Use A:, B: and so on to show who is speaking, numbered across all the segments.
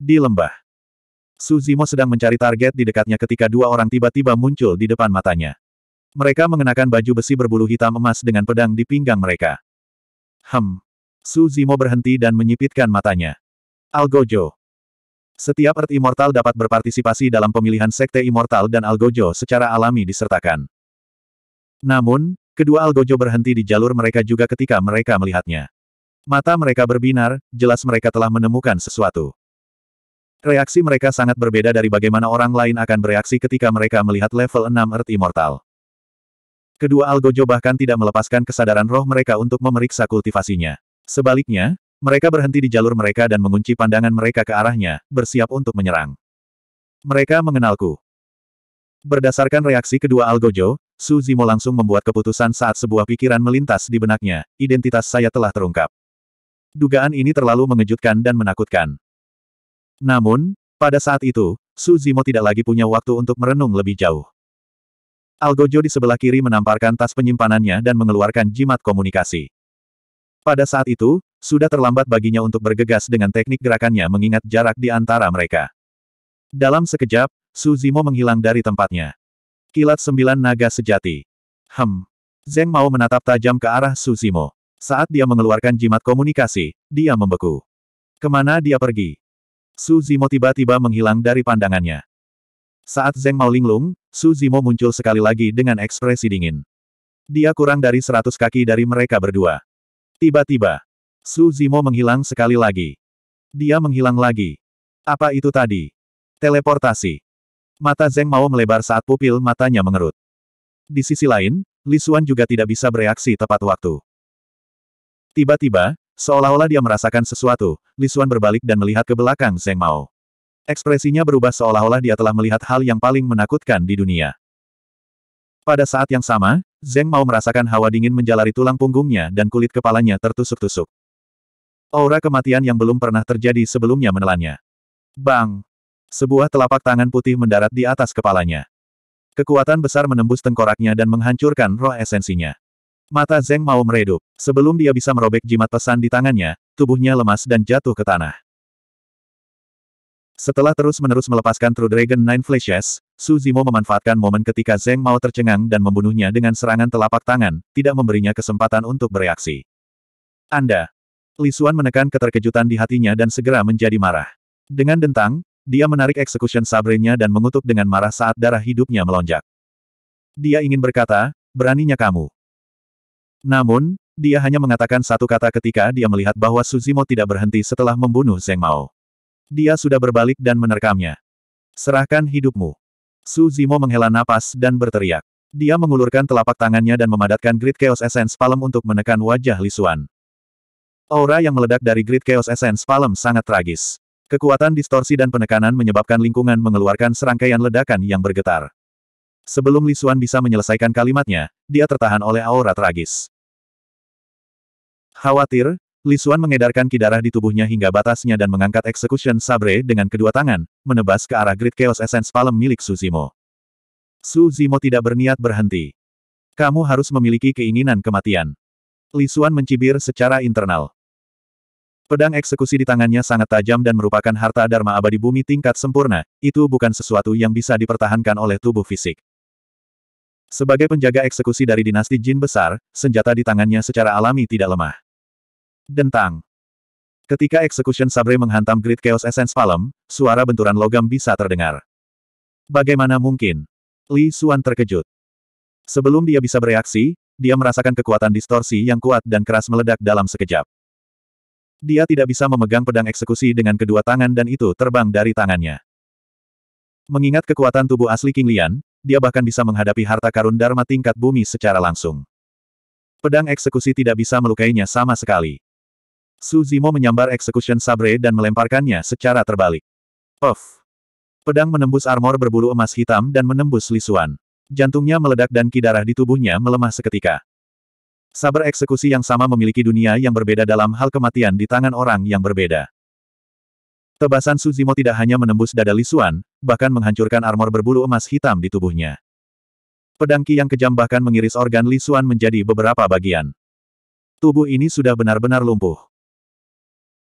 A: Di lembah. Suzimo sedang mencari target di dekatnya ketika dua orang tiba-tiba muncul di depan matanya. Mereka mengenakan baju besi berbulu hitam emas dengan pedang di pinggang mereka. Hem. Suzimo berhenti dan menyipitkan matanya. Algojo. Setiap Earth Immortal dapat berpartisipasi dalam pemilihan Sekte Immortal dan Algojo secara alami disertakan. Namun, kedua Algojo berhenti di jalur mereka juga ketika mereka melihatnya. Mata mereka berbinar, jelas mereka telah menemukan sesuatu. Reaksi mereka sangat berbeda dari bagaimana orang lain akan bereaksi ketika mereka melihat level 6 Earth Immortal. Kedua Algojo bahkan tidak melepaskan kesadaran roh mereka untuk memeriksa kultivasinya. Sebaliknya, mereka berhenti di jalur mereka dan mengunci pandangan mereka ke arahnya, bersiap untuk menyerang. Mereka mengenalku. Berdasarkan reaksi kedua Algojo, Su Zimo langsung membuat keputusan saat sebuah pikiran melintas di benaknya, identitas saya telah terungkap. Dugaan ini terlalu mengejutkan dan menakutkan. Namun, pada saat itu, Su Zimo tidak lagi punya waktu untuk merenung lebih jauh. Algojo di sebelah kiri menamparkan tas penyimpanannya dan mengeluarkan jimat komunikasi. Pada saat itu, sudah terlambat baginya untuk bergegas dengan teknik gerakannya mengingat jarak di antara mereka. Dalam sekejap, Su Zimo menghilang dari tempatnya. Kilat sembilan naga sejati. Hem. Zeng mau menatap tajam ke arah Su Zimo. Saat dia mengeluarkan jimat komunikasi, dia membeku. Kemana dia pergi? Su Zimo tiba-tiba menghilang dari pandangannya. Saat Zeng mau linglung, Su Zimo muncul sekali lagi dengan ekspresi dingin. Dia kurang dari seratus kaki dari mereka berdua. Tiba-tiba, Su Zimo menghilang sekali lagi. Dia menghilang lagi. Apa itu tadi? Teleportasi. Mata Zeng mau melebar saat pupil matanya mengerut. Di sisi lain, Li Lisuan juga tidak bisa bereaksi tepat waktu. Tiba-tiba, seolah-olah dia merasakan sesuatu, Lisuan berbalik dan melihat ke belakang Zeng Mao. Ekspresinya berubah seolah-olah dia telah melihat hal yang paling menakutkan di dunia. Pada saat yang sama, Zeng Mao merasakan hawa dingin menjalari tulang punggungnya dan kulit kepalanya tertusuk-tusuk. Aura kematian yang belum pernah terjadi sebelumnya menelannya. Bang! Sebuah telapak tangan putih mendarat di atas kepalanya. Kekuatan besar menembus tengkoraknya dan menghancurkan roh esensinya. Mata Zeng Mao meredup. Sebelum dia bisa merobek jimat pesan di tangannya, tubuhnya lemas dan jatuh ke tanah. Setelah terus-menerus melepaskan True Dragon Nine Flashes, Su Zimo memanfaatkan momen ketika Zeng Mao tercengang dan membunuhnya dengan serangan telapak tangan, tidak memberinya kesempatan untuk bereaksi. Anda. Li Xuan menekan keterkejutan di hatinya dan segera menjadi marah. Dengan dentang, dia menarik execution sabrenya dan mengutuk dengan marah saat darah hidupnya melonjak. Dia ingin berkata, beraninya kamu. Namun, dia hanya mengatakan satu kata ketika dia melihat bahwa Suzimo tidak berhenti setelah membunuh Zeng Mao. Dia sudah berbalik dan menerkamnya. Serahkan hidupmu. Suzimo menghela napas dan berteriak. Dia mengulurkan telapak tangannya dan memadatkan Grid Chaos Essence Palem untuk menekan wajah Lisuan. Aura yang meledak dari Grid Chaos Essence Palem sangat tragis. Kekuatan distorsi dan penekanan menyebabkan lingkungan mengeluarkan serangkaian ledakan yang bergetar. Sebelum Lisuan bisa menyelesaikan kalimatnya, dia tertahan oleh aura tragis. Khawatir, Lisuan mengedarkan kidarah di tubuhnya hingga batasnya dan mengangkat Execution Sabre dengan kedua tangan, menebas ke arah Grid Chaos Essence Palem milik Suzimo. Suzimo tidak berniat berhenti. Kamu harus memiliki keinginan kematian. Lisuan mencibir secara internal. Pedang eksekusi di tangannya sangat tajam dan merupakan harta Dharma abadi bumi tingkat sempurna, itu bukan sesuatu yang bisa dipertahankan oleh tubuh fisik. Sebagai penjaga eksekusi dari dinasti Jin besar, senjata di tangannya secara alami tidak lemah. Dentang. Ketika Execution Sabre menghantam Great Chaos Essence Palem, suara benturan logam bisa terdengar. Bagaimana mungkin? Li Xuan terkejut. Sebelum dia bisa bereaksi, dia merasakan kekuatan distorsi yang kuat dan keras meledak dalam sekejap. Dia tidak bisa memegang pedang eksekusi dengan kedua tangan dan itu terbang dari tangannya. Mengingat kekuatan tubuh asli King Lian, dia bahkan bisa menghadapi harta karun Dharma tingkat bumi secara langsung. Pedang eksekusi tidak bisa melukainya sama sekali. Su Zimo menyambar Execution Sabre dan melemparkannya secara terbalik. Puff! Pedang menembus armor berbulu emas hitam dan menembus lisuan. Jantungnya meledak dan kidarah di tubuhnya melemah seketika. Saber eksekusi yang sama memiliki dunia yang berbeda dalam hal kematian di tangan orang yang berbeda. Tebasan Suzimo tidak hanya menembus dada Lisuan, bahkan menghancurkan armor berbulu emas hitam di tubuhnya. Pedangki yang kejam bahkan mengiris organ Lisuan menjadi beberapa bagian. Tubuh ini sudah benar-benar lumpuh.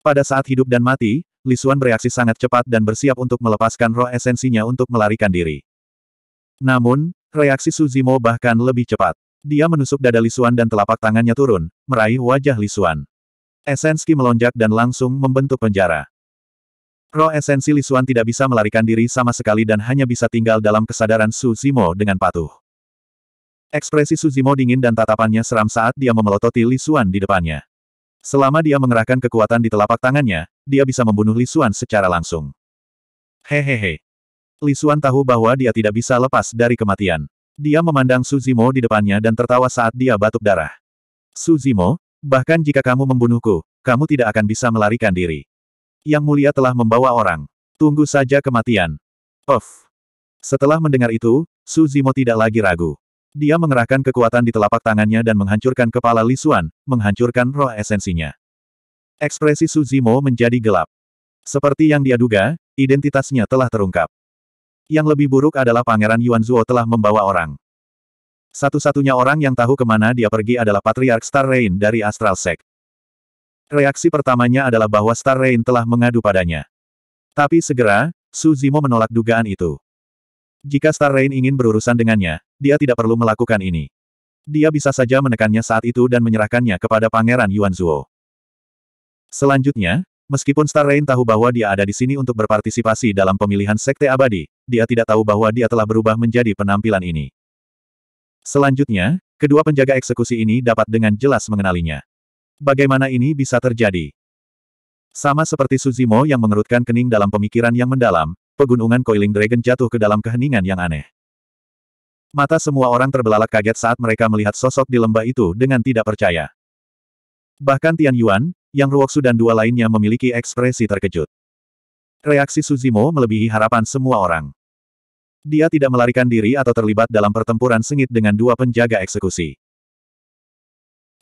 A: Pada saat hidup dan mati, Lisuan bereaksi sangat cepat dan bersiap untuk melepaskan roh esensinya untuk melarikan diri. Namun, reaksi Suzimo bahkan lebih cepat. Dia menusuk dada Lisuan dan telapak tangannya turun, meraih wajah Lisuan. Esenski melonjak dan langsung membentuk penjara. Roh esensi Lisuan tidak bisa melarikan diri sama sekali dan hanya bisa tinggal dalam kesadaran Su Zimo dengan patuh. Ekspresi Su Zimo dingin dan tatapannya seram saat dia memelototi Lisuan di depannya. Selama dia mengerahkan kekuatan di telapak tangannya, dia bisa membunuh Lisuan secara langsung. Hehehe. Lisuan tahu bahwa dia tidak bisa lepas dari kematian. Dia memandang Su Zimo di depannya dan tertawa saat dia batuk darah. Su Zimo, bahkan jika kamu membunuhku, kamu tidak akan bisa melarikan diri. Yang mulia telah membawa orang. Tunggu saja kematian. Of. Setelah mendengar itu, Su Zimo tidak lagi ragu. Dia mengerahkan kekuatan di telapak tangannya dan menghancurkan kepala Li Xuan, menghancurkan roh esensinya. Ekspresi Su Zimo menjadi gelap. Seperti yang dia duga, identitasnya telah terungkap. Yang lebih buruk adalah Pangeran Yuan Zuo telah membawa orang. Satu-satunya orang yang tahu kemana dia pergi adalah Patriark Star Rain dari Astral Sect. Reaksi pertamanya adalah bahwa Star Rain telah mengadu padanya. Tapi segera, Su Zimo menolak dugaan itu. Jika Star Rain ingin berurusan dengannya, dia tidak perlu melakukan ini. Dia bisa saja menekannya saat itu dan menyerahkannya kepada Pangeran Yuan Zhuo. Selanjutnya, meskipun Star Rain tahu bahwa dia ada di sini untuk berpartisipasi dalam pemilihan Sekte Abadi, dia tidak tahu bahwa dia telah berubah menjadi penampilan ini. Selanjutnya, kedua penjaga eksekusi ini dapat dengan jelas mengenalinya. Bagaimana ini bisa terjadi? Sama seperti Suzimo yang mengerutkan kening dalam pemikiran yang mendalam, pegunungan Coiling Dragon jatuh ke dalam keheningan yang aneh. Mata semua orang terbelalak kaget saat mereka melihat sosok di lembah itu dengan tidak percaya. Bahkan Tian Yuan, yang Ruoksu dan dua lainnya memiliki ekspresi terkejut. Reaksi Suzimo melebihi harapan semua orang. Dia tidak melarikan diri atau terlibat dalam pertempuran sengit dengan dua penjaga eksekusi.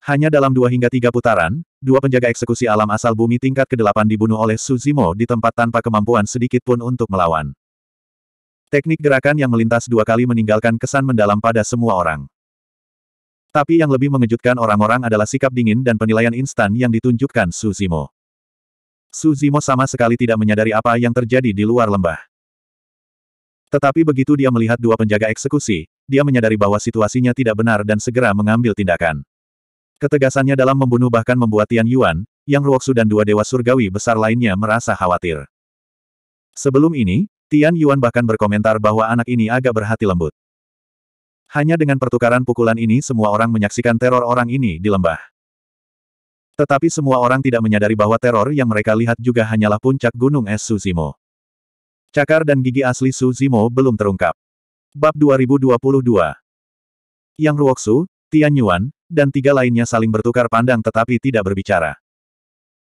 A: Hanya dalam dua hingga tiga putaran, dua penjaga eksekusi alam asal bumi tingkat ke-8 dibunuh oleh Suzimo di tempat tanpa kemampuan sedikit pun untuk melawan. Teknik gerakan yang melintas dua kali meninggalkan kesan mendalam pada semua orang. Tapi yang lebih mengejutkan orang-orang adalah sikap dingin dan penilaian instan yang ditunjukkan Suzimo. Suzimo sama sekali tidak menyadari apa yang terjadi di luar lembah. Tetapi begitu dia melihat dua penjaga eksekusi, dia menyadari bahwa situasinya tidak benar dan segera mengambil tindakan. Ketegasannya dalam membunuh bahkan membuat Tian Yuan, Yang Ruoksu dan dua dewa surgawi besar lainnya merasa khawatir. Sebelum ini, Tian Yuan bahkan berkomentar bahwa anak ini agak berhati lembut. Hanya dengan pertukaran pukulan ini semua orang menyaksikan teror orang ini di lembah. Tetapi semua orang tidak menyadari bahwa teror yang mereka lihat juga hanyalah puncak gunung es Suzimo. Cakar dan gigi asli Suzimo belum terungkap. Bab 2022 Yang Ruoksu, Tian Yuan, dan tiga lainnya saling bertukar pandang tetapi tidak berbicara.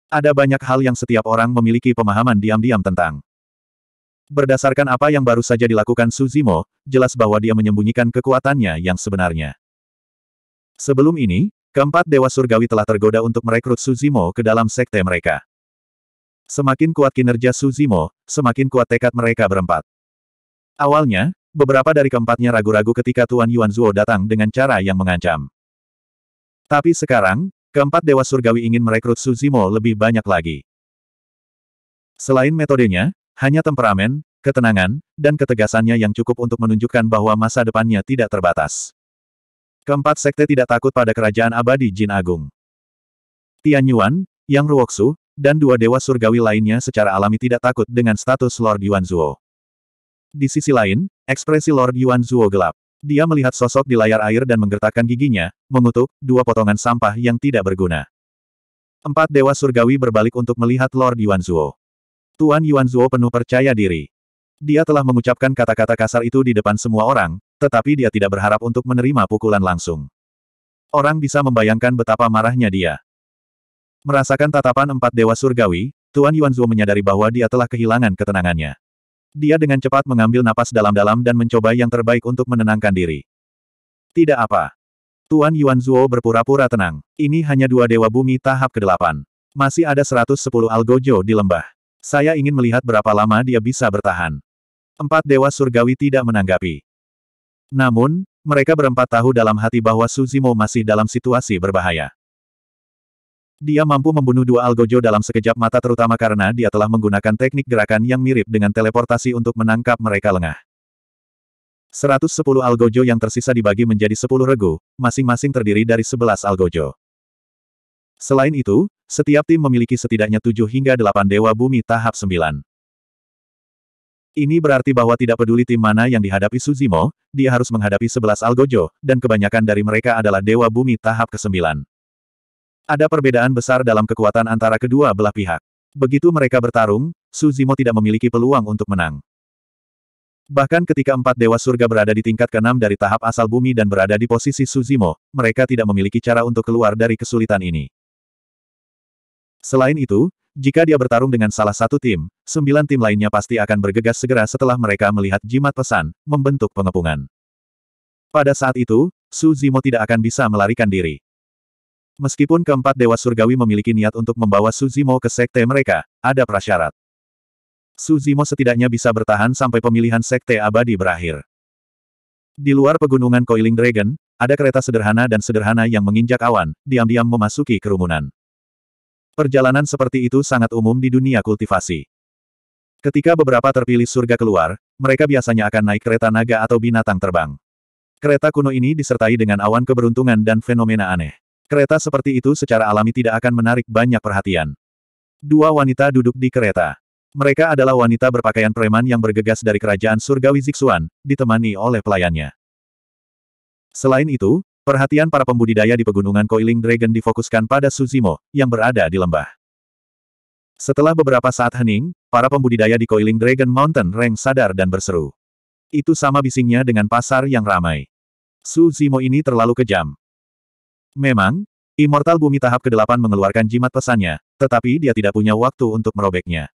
A: Ada banyak hal yang setiap orang memiliki pemahaman diam-diam tentang. Berdasarkan apa yang baru saja dilakukan Suzimo, jelas bahwa dia menyembunyikan kekuatannya yang sebenarnya. Sebelum ini, keempat Dewa Surgawi telah tergoda untuk merekrut Suzimo ke dalam sekte mereka. Semakin kuat kinerja Suzimo, semakin kuat tekad mereka berempat. Awalnya, beberapa dari keempatnya ragu-ragu ketika Tuan Yuan Zuo datang dengan cara yang mengancam. Tapi sekarang, keempat dewa surgawi ingin merekrut Suzimo lebih banyak lagi. Selain metodenya, hanya temperamen, ketenangan, dan ketegasannya yang cukup untuk menunjukkan bahwa masa depannya tidak terbatas. Keempat sekte tidak takut pada kerajaan abadi Jin Agung. Tian Yuan, Yang Ruoksu, dan dua dewa surgawi lainnya secara alami tidak takut dengan status Lord Yuan Zuo. Di sisi lain, ekspresi Lord Yuan Zuo gelap. Dia melihat sosok di layar air dan menggertakkan giginya, mengutuk, dua potongan sampah yang tidak berguna. Empat dewa surgawi berbalik untuk melihat Lord Yuanzuo. Tuan Yuanzuo penuh percaya diri. Dia telah mengucapkan kata-kata kasar itu di depan semua orang, tetapi dia tidak berharap untuk menerima pukulan langsung. Orang bisa membayangkan betapa marahnya dia. Merasakan tatapan empat dewa surgawi, Tuan Yuanzuo menyadari bahwa dia telah kehilangan ketenangannya. Dia dengan cepat mengambil napas dalam-dalam dan mencoba yang terbaik untuk menenangkan diri. Tidak apa. Tuan Yuan Zuo berpura-pura tenang. Ini hanya dua dewa bumi tahap ke-8. Masih ada 110 algojo di lembah. Saya ingin melihat berapa lama dia bisa bertahan. Empat dewa surgawi tidak menanggapi. Namun, mereka berempat tahu dalam hati bahwa Suzimo masih dalam situasi berbahaya. Dia mampu membunuh dua algojo dalam sekejap mata terutama karena dia telah menggunakan teknik gerakan yang mirip dengan teleportasi untuk menangkap mereka lengah. 110 algojo yang tersisa dibagi menjadi 10 regu, masing-masing terdiri dari 11 algojo. Selain itu, setiap tim memiliki setidaknya 7 hingga 8 dewa bumi tahap 9. Ini berarti bahwa tidak peduli tim mana yang dihadapi Suzimo, dia harus menghadapi 11 algojo, dan kebanyakan dari mereka adalah dewa bumi tahap ke-9. Ada perbedaan besar dalam kekuatan antara kedua belah pihak. Begitu mereka bertarung, Suzimo tidak memiliki peluang untuk menang. Bahkan ketika empat dewa surga berada di tingkat keenam dari tahap asal bumi dan berada di posisi Suzimo, mereka tidak memiliki cara untuk keluar dari kesulitan ini. Selain itu, jika dia bertarung dengan salah satu tim, sembilan tim lainnya pasti akan bergegas segera setelah mereka melihat jimat pesan, membentuk pengepungan. Pada saat itu, Suzimo tidak akan bisa melarikan diri. Meskipun keempat dewa surgawi memiliki niat untuk membawa Suzimo ke sekte mereka, ada prasyarat. Suzimo setidaknya bisa bertahan sampai pemilihan sekte abadi berakhir. Di luar pegunungan Coiling Dragon, ada kereta sederhana dan sederhana yang menginjak awan, diam-diam memasuki kerumunan. Perjalanan seperti itu sangat umum di dunia kultivasi. Ketika beberapa terpilih surga keluar, mereka biasanya akan naik kereta naga atau binatang terbang. Kereta kuno ini disertai dengan awan keberuntungan dan fenomena aneh. Kereta seperti itu secara alami tidak akan menarik banyak perhatian. Dua wanita duduk di kereta. Mereka adalah wanita berpakaian preman yang bergegas dari kerajaan surgawi Zixuan, ditemani oleh pelayannya. Selain itu, perhatian para pembudidaya di pegunungan Koiling Dragon difokuskan pada Suzimo, yang berada di lembah. Setelah beberapa saat hening, para pembudidaya di Koiling Dragon Mountain Reng sadar dan berseru. Itu sama bisingnya dengan pasar yang ramai. Suzimo ini terlalu kejam. Memang, Immortal Bumi tahap ke-8 mengeluarkan jimat pesannya, tetapi dia tidak punya waktu untuk merobeknya.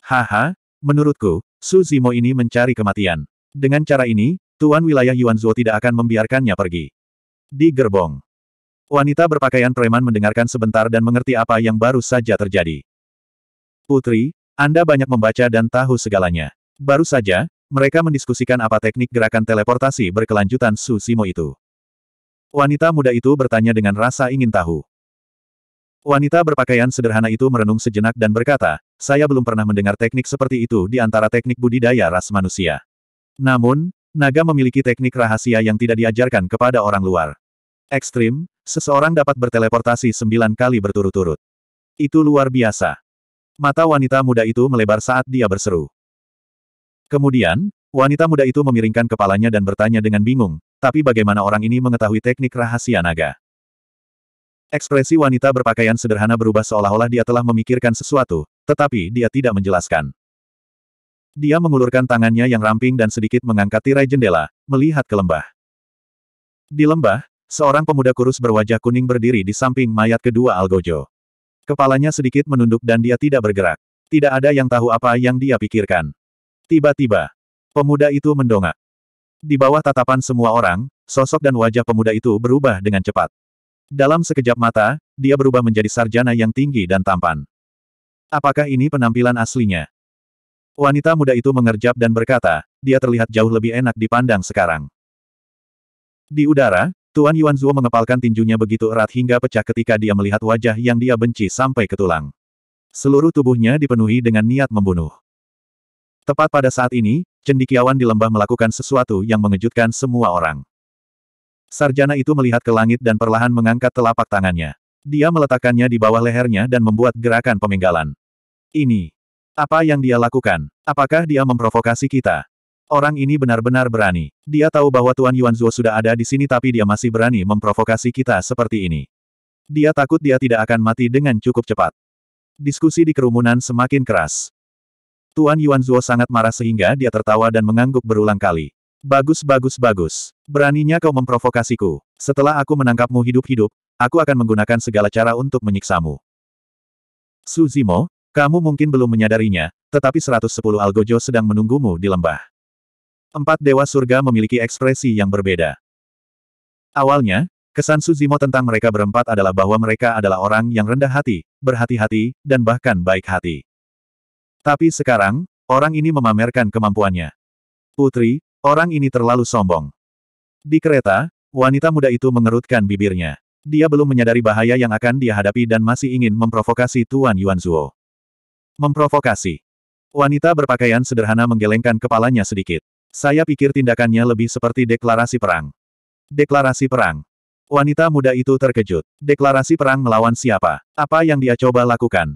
A: Haha, menurutku, Su Zimo ini mencari kematian. Dengan cara ini, Tuan Wilayah Yuanzhuo tidak akan membiarkannya pergi. Di gerbong. Wanita berpakaian preman mendengarkan sebentar dan mengerti apa yang baru saja terjadi. Putri, Anda banyak membaca dan tahu segalanya. Baru saja, mereka mendiskusikan apa teknik gerakan teleportasi berkelanjutan Su Zimo itu. Wanita muda itu bertanya dengan rasa ingin tahu. Wanita berpakaian sederhana itu merenung sejenak dan berkata, saya belum pernah mendengar teknik seperti itu di antara teknik budidaya ras manusia. Namun, naga memiliki teknik rahasia yang tidak diajarkan kepada orang luar. Ekstrim, seseorang dapat berteleportasi sembilan kali berturut-turut. Itu luar biasa. Mata wanita muda itu melebar saat dia berseru. Kemudian, wanita muda itu memiringkan kepalanya dan bertanya dengan bingung, tapi bagaimana orang ini mengetahui teknik rahasia naga? Ekspresi wanita berpakaian sederhana berubah seolah-olah dia telah memikirkan sesuatu, tetapi dia tidak menjelaskan. Dia mengulurkan tangannya yang ramping dan sedikit mengangkat tirai jendela, melihat ke lembah. Di lembah, seorang pemuda kurus berwajah kuning berdiri di samping mayat kedua Algojo. Kepalanya sedikit menunduk dan dia tidak bergerak. Tidak ada yang tahu apa yang dia pikirkan. Tiba-tiba, pemuda itu mendongak. Di bawah tatapan semua orang, sosok dan wajah pemuda itu berubah dengan cepat. Dalam sekejap mata, dia berubah menjadi sarjana yang tinggi dan tampan. Apakah ini penampilan aslinya? Wanita muda itu mengerjap dan berkata, dia terlihat jauh lebih enak dipandang sekarang. Di udara, Tuan Yuan Zuo mengepalkan tinjunya begitu erat hingga pecah ketika dia melihat wajah yang dia benci sampai ke tulang. Seluruh tubuhnya dipenuhi dengan niat membunuh. Tepat pada saat ini, cendikiawan di lembah melakukan sesuatu yang mengejutkan semua orang. Sarjana itu melihat ke langit dan perlahan mengangkat telapak tangannya. Dia meletakkannya di bawah lehernya dan membuat gerakan pemenggalan. Ini. Apa yang dia lakukan? Apakah dia memprovokasi kita? Orang ini benar-benar berani. Dia tahu bahwa Tuan Yuan Zuo sudah ada di sini tapi dia masih berani memprovokasi kita seperti ini. Dia takut dia tidak akan mati dengan cukup cepat. Diskusi di kerumunan semakin keras. Tuan Yuan Zuo sangat marah sehingga dia tertawa dan mengangguk berulang kali. Bagus bagus bagus. Beraninya kau memprovokasiku. Setelah aku menangkapmu hidup-hidup, aku akan menggunakan segala cara untuk menyiksamu. Su Zimo, kamu mungkin belum menyadarinya, tetapi 110 Algojo sedang menunggumu di lembah. Empat Dewa Surga memiliki ekspresi yang berbeda. Awalnya, kesan Suzimo tentang mereka berempat adalah bahwa mereka adalah orang yang rendah hati, berhati-hati, dan bahkan baik hati. Tapi sekarang, orang ini memamerkan kemampuannya. Putri, orang ini terlalu sombong. Di kereta, wanita muda itu mengerutkan bibirnya. Dia belum menyadari bahaya yang akan dia hadapi dan masih ingin memprovokasi Tuan Yuanzuo. Memprovokasi. Wanita berpakaian sederhana menggelengkan kepalanya sedikit. Saya pikir tindakannya lebih seperti deklarasi perang. Deklarasi perang. Wanita muda itu terkejut. Deklarasi perang melawan siapa? Apa yang dia coba lakukan?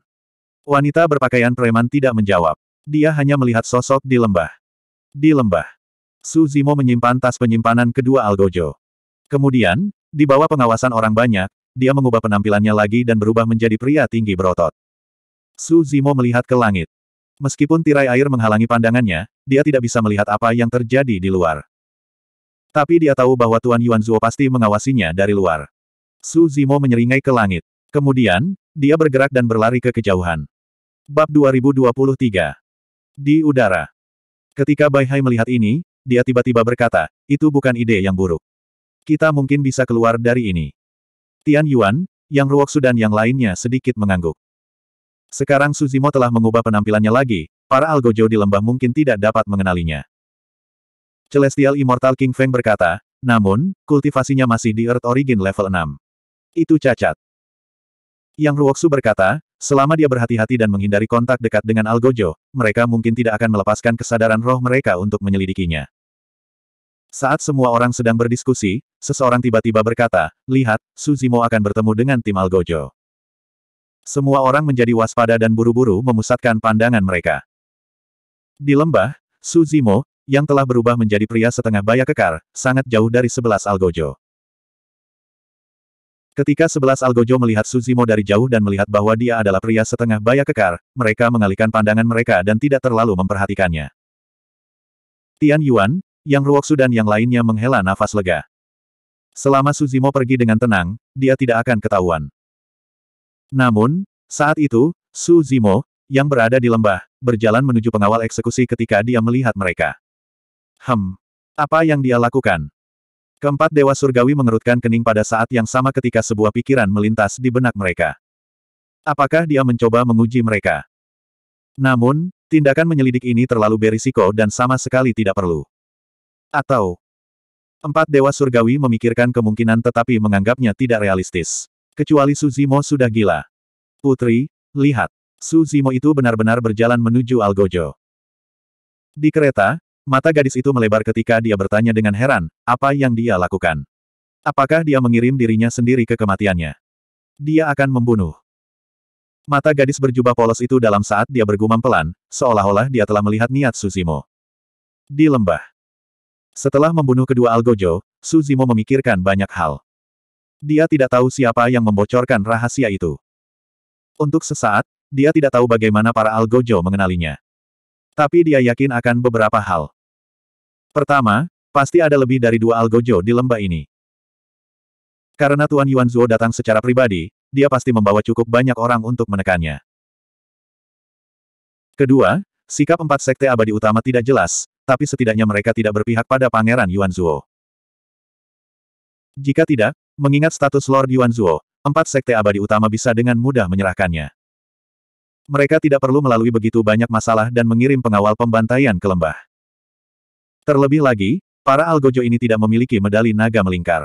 A: Wanita berpakaian preman tidak menjawab. Dia hanya melihat sosok di lembah. Di lembah. Su Zimo menyimpan tas penyimpanan kedua Algojo. Kemudian, di bawah pengawasan orang banyak, dia mengubah penampilannya lagi dan berubah menjadi pria tinggi berotot. Su Zimo melihat ke langit. Meskipun tirai air menghalangi pandangannya, dia tidak bisa melihat apa yang terjadi di luar. Tapi dia tahu bahwa Tuan Yuan Zuo pasti mengawasinya dari luar. Su Zimo menyeringai ke langit. Kemudian, dia bergerak dan berlari ke kejauhan. Bab 2023. Di udara. Ketika Bai Hai melihat ini, dia tiba-tiba berkata, itu bukan ide yang buruk. Kita mungkin bisa keluar dari ini. Tian Yuan, yang Ruoksu dan yang lainnya sedikit mengangguk. Sekarang Suzimo telah mengubah penampilannya lagi, para algojo di lembah mungkin tidak dapat mengenalinya. Celestial Immortal King Feng berkata, namun, kultivasinya masih di Earth Origin level 6. Itu cacat. Yang Ruoksu berkata, Selama dia berhati-hati dan menghindari kontak dekat dengan Algojo, mereka mungkin tidak akan melepaskan kesadaran roh mereka untuk menyelidikinya. Saat semua orang sedang berdiskusi, seseorang tiba-tiba berkata, lihat, Suzimo akan bertemu dengan tim Algojo. Semua orang menjadi waspada dan buru-buru memusatkan pandangan mereka. Di lembah, Suzimo, yang telah berubah menjadi pria setengah baya kekar, sangat jauh dari sebelas Algojo. Ketika sebelas Algojo melihat Suzimo dari jauh dan melihat bahwa dia adalah pria setengah baya kekar, mereka mengalihkan pandangan mereka dan tidak terlalu memperhatikannya. Tian Yuan, Yang Ruoksu dan yang lainnya menghela nafas lega. Selama Suzimo pergi dengan tenang, dia tidak akan ketahuan. Namun, saat itu, Suzimo, yang berada di lembah, berjalan menuju pengawal eksekusi ketika dia melihat mereka. Hem. Apa yang dia lakukan? Keempat dewa surgawi mengerutkan kening pada saat yang sama ketika sebuah pikiran melintas di benak mereka. Apakah dia mencoba menguji mereka? Namun, tindakan menyelidik ini terlalu berisiko dan sama sekali tidak perlu. Atau, empat dewa surgawi memikirkan kemungkinan tetapi menganggapnya tidak realistis. Kecuali Suzimo sudah gila. Putri, lihat. Suzimo itu benar-benar berjalan menuju Algojo. Di kereta, Mata gadis itu melebar ketika dia bertanya dengan heran, apa yang dia lakukan. Apakah dia mengirim dirinya sendiri ke kematiannya? Dia akan membunuh. Mata gadis berjubah polos itu dalam saat dia bergumam pelan, seolah-olah dia telah melihat niat Suzimo. Di lembah. Setelah membunuh kedua Algojo, Suzimo memikirkan banyak hal. Dia tidak tahu siapa yang membocorkan rahasia itu. Untuk sesaat, dia tidak tahu bagaimana para Algojo mengenalinya. Tapi dia yakin akan beberapa hal. Pertama, pasti ada lebih dari dua algojo di lembah ini. Karena Tuan Yuan Zhuo datang secara pribadi, dia pasti membawa cukup banyak orang untuk menekannya. Kedua, sikap empat sekte abadi utama tidak jelas, tapi setidaknya mereka tidak berpihak pada Pangeran Yuan Zhuo. Jika tidak, mengingat status Lord Yuan Zhuo, empat sekte abadi utama bisa dengan mudah menyerahkannya. Mereka tidak perlu melalui begitu banyak masalah dan mengirim pengawal pembantaian ke lembah. Terlebih lagi, para algojo ini tidak memiliki medali naga melingkar.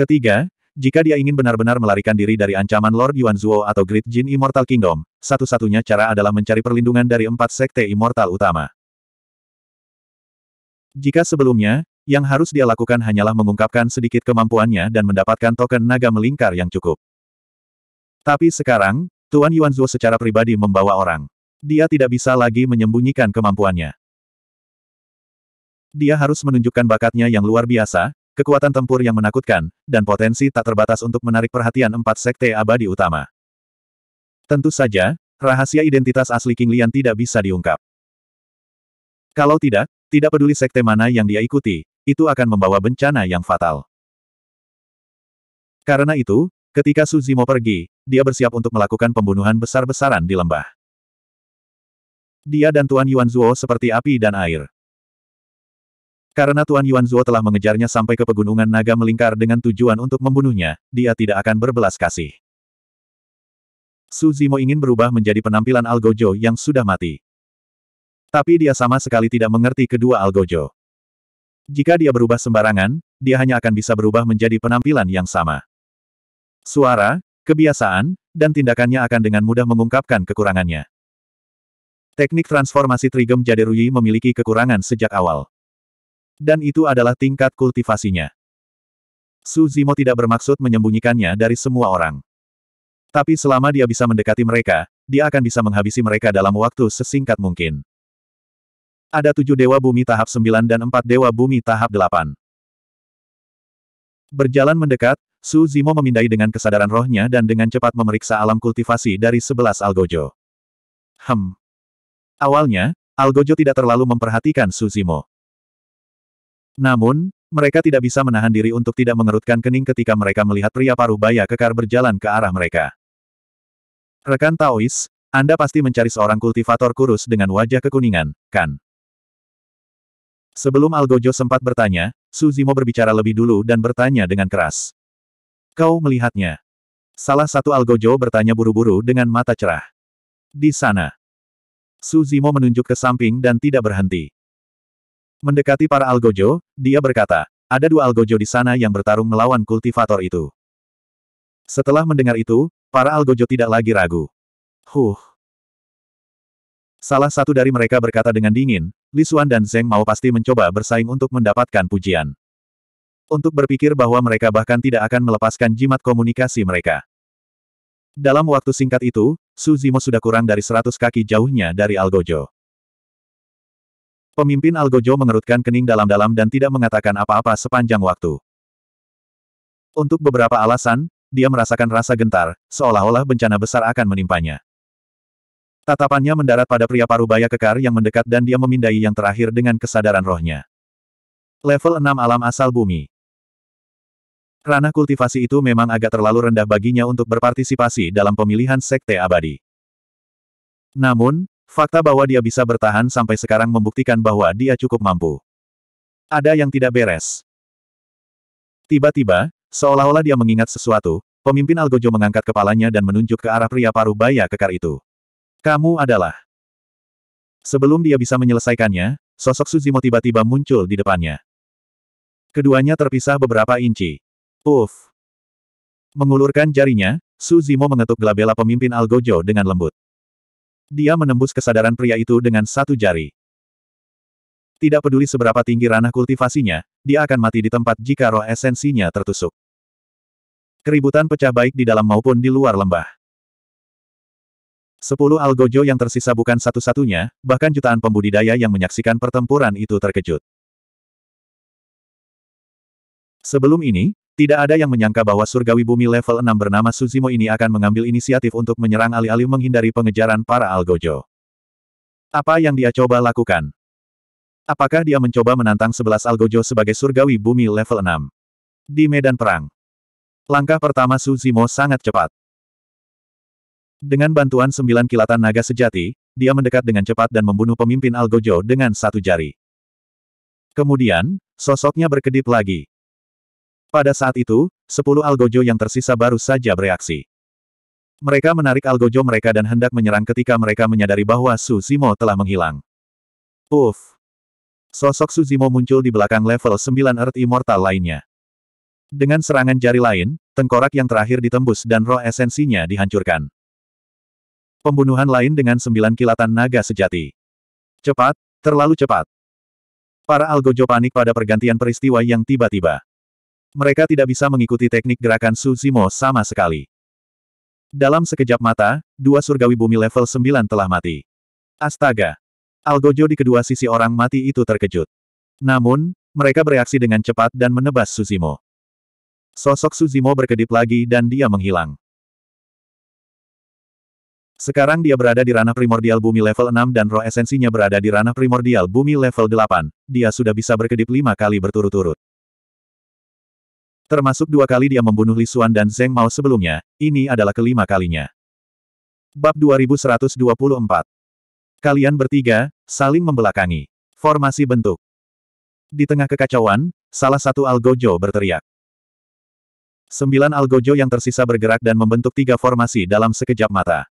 A: Ketiga, jika dia ingin benar-benar melarikan diri dari ancaman Lord Yuan Zhuo atau Great Jin Immortal Kingdom, satu-satunya cara adalah mencari perlindungan dari empat sekte immortal utama. Jika sebelumnya, yang harus dia lakukan hanyalah mengungkapkan sedikit kemampuannya dan mendapatkan token naga melingkar yang cukup. Tapi sekarang, Tuan Yuan Zhuo secara pribadi membawa orang. Dia tidak bisa lagi menyembunyikan kemampuannya. Dia harus menunjukkan bakatnya yang luar biasa, kekuatan tempur yang menakutkan, dan potensi tak terbatas untuk menarik perhatian empat sekte abadi utama. Tentu saja, rahasia identitas asli King Lian tidak bisa diungkap. Kalau tidak, tidak peduli sekte mana yang dia ikuti, itu akan membawa bencana yang fatal. Karena itu, ketika Suzimo pergi, dia bersiap untuk melakukan pembunuhan besar-besaran di lembah. Dia dan Tuan Yuan Zuo seperti api dan air. Karena Tuan Yuan Zuo telah mengejarnya sampai ke pegunungan naga melingkar dengan tujuan untuk membunuhnya, dia tidak akan berbelas kasih. Su Zimo ingin berubah menjadi penampilan Algojo yang sudah mati. Tapi dia sama sekali tidak mengerti kedua Algojo. Jika dia berubah sembarangan, dia hanya akan bisa berubah menjadi penampilan yang sama. Suara, kebiasaan, dan tindakannya akan dengan mudah mengungkapkan kekurangannya. Teknik transformasi Trigem Jaderuyi memiliki kekurangan sejak awal. Dan itu adalah tingkat kultivasinya. Su Zimo tidak bermaksud menyembunyikannya dari semua orang. Tapi selama dia bisa mendekati mereka, dia akan bisa menghabisi mereka dalam waktu sesingkat mungkin. Ada tujuh dewa bumi tahap sembilan dan empat dewa bumi tahap delapan. Berjalan mendekat, Su Zimo memindai dengan kesadaran rohnya dan dengan cepat memeriksa alam kultivasi dari sebelas algojo. Hem, Awalnya, Algojo tidak terlalu memperhatikan Suzimo. Namun, mereka tidak bisa menahan diri untuk tidak mengerutkan kening ketika mereka melihat pria paruh baya kekar berjalan ke arah mereka. Rekan Taois, Anda pasti mencari seorang kultivator kurus dengan wajah kekuningan, kan? Sebelum Algojo sempat bertanya, Suzimo berbicara lebih dulu dan bertanya dengan keras. Kau melihatnya. Salah satu Algojo bertanya buru-buru dengan mata cerah. Di sana, Su Zimo menunjuk ke samping dan tidak berhenti. Mendekati para algojo, dia berkata, ada dua algojo di sana yang bertarung melawan kultivator itu. Setelah mendengar itu, para algojo tidak lagi ragu. Huh. Salah satu dari mereka berkata dengan dingin, "Li Xuan dan Zeng mau pasti mencoba bersaing untuk mendapatkan pujian. Untuk berpikir bahwa mereka bahkan tidak akan melepaskan jimat komunikasi mereka. Dalam waktu singkat itu, Suzimo sudah kurang dari seratus kaki jauhnya dari Algojo. Pemimpin Algojo mengerutkan kening dalam-dalam dan tidak mengatakan apa-apa sepanjang waktu. Untuk beberapa alasan, dia merasakan rasa gentar, seolah-olah bencana besar akan menimpanya. Tatapannya mendarat pada pria parubaya kekar yang mendekat dan dia memindai yang terakhir dengan kesadaran rohnya. Level 6 alam asal bumi. Ranah kultivasi itu memang agak terlalu rendah baginya untuk berpartisipasi dalam pemilihan sekte abadi. Namun, fakta bahwa dia bisa bertahan sampai sekarang membuktikan bahwa dia cukup mampu. Ada yang tidak beres. Tiba-tiba, seolah-olah dia mengingat sesuatu, pemimpin Algojo mengangkat kepalanya dan menunjuk ke arah pria paruh baya kekar itu. Kamu adalah. Sebelum dia bisa menyelesaikannya, sosok Suzimo tiba-tiba muncul di depannya. Keduanya terpisah beberapa inci. Uf. Mengulurkan jarinya, Su Zimo mengetuk gelabela pemimpin Algojo dengan lembut. Dia menembus kesadaran pria itu dengan satu jari. Tidak peduli seberapa tinggi ranah kultivasinya, dia akan mati di tempat jika roh esensinya tertusuk. Keributan pecah baik di dalam maupun di luar lembah. Sepuluh algojo yang tersisa bukan satu-satunya, bahkan jutaan pembudidaya yang menyaksikan pertempuran itu terkejut. Sebelum ini, tidak ada yang menyangka bahwa surgawi bumi level 6 bernama Suzimo ini akan mengambil inisiatif untuk menyerang alih-alih menghindari pengejaran para Algojo. Apa yang dia coba lakukan? Apakah dia mencoba menantang sebelas Algojo sebagai surgawi bumi level 6? Di medan perang. Langkah pertama Suzimo sangat cepat. Dengan bantuan sembilan kilatan naga sejati, dia mendekat dengan cepat dan membunuh pemimpin Algojo dengan satu jari. Kemudian, sosoknya berkedip lagi. Pada saat itu, sepuluh algojo yang tersisa baru saja bereaksi. Mereka menarik algojo mereka dan hendak menyerang ketika mereka menyadari bahwa Suzimo telah menghilang. Uff! Sosok Suzimo muncul di belakang level 9 Earth Immortal lainnya. Dengan serangan jari lain, tengkorak yang terakhir ditembus dan roh esensinya dihancurkan. Pembunuhan lain dengan sembilan kilatan naga sejati. Cepat, terlalu cepat. Para algojo panik pada pergantian peristiwa yang tiba-tiba mereka tidak bisa mengikuti teknik gerakan Su sama sekali. Dalam sekejap mata, dua surgawi bumi level 9 telah mati. Astaga! Algojo di kedua sisi orang mati itu terkejut. Namun, mereka bereaksi dengan cepat dan menebas Suzimo. Sosok Suzimo berkedip lagi dan dia menghilang. Sekarang dia berada di ranah primordial bumi level 6 dan roh esensinya berada di ranah primordial bumi level 8. Dia sudah bisa berkedip lima kali berturut-turut. Termasuk dua kali dia membunuh Li Xuan dan Zeng Mao sebelumnya, ini adalah kelima kalinya. Bab 2124 Kalian bertiga, saling membelakangi. Formasi bentuk. Di tengah kekacauan, salah satu Algojo berteriak. Sembilan Algojo yang tersisa bergerak dan membentuk tiga formasi dalam sekejap mata.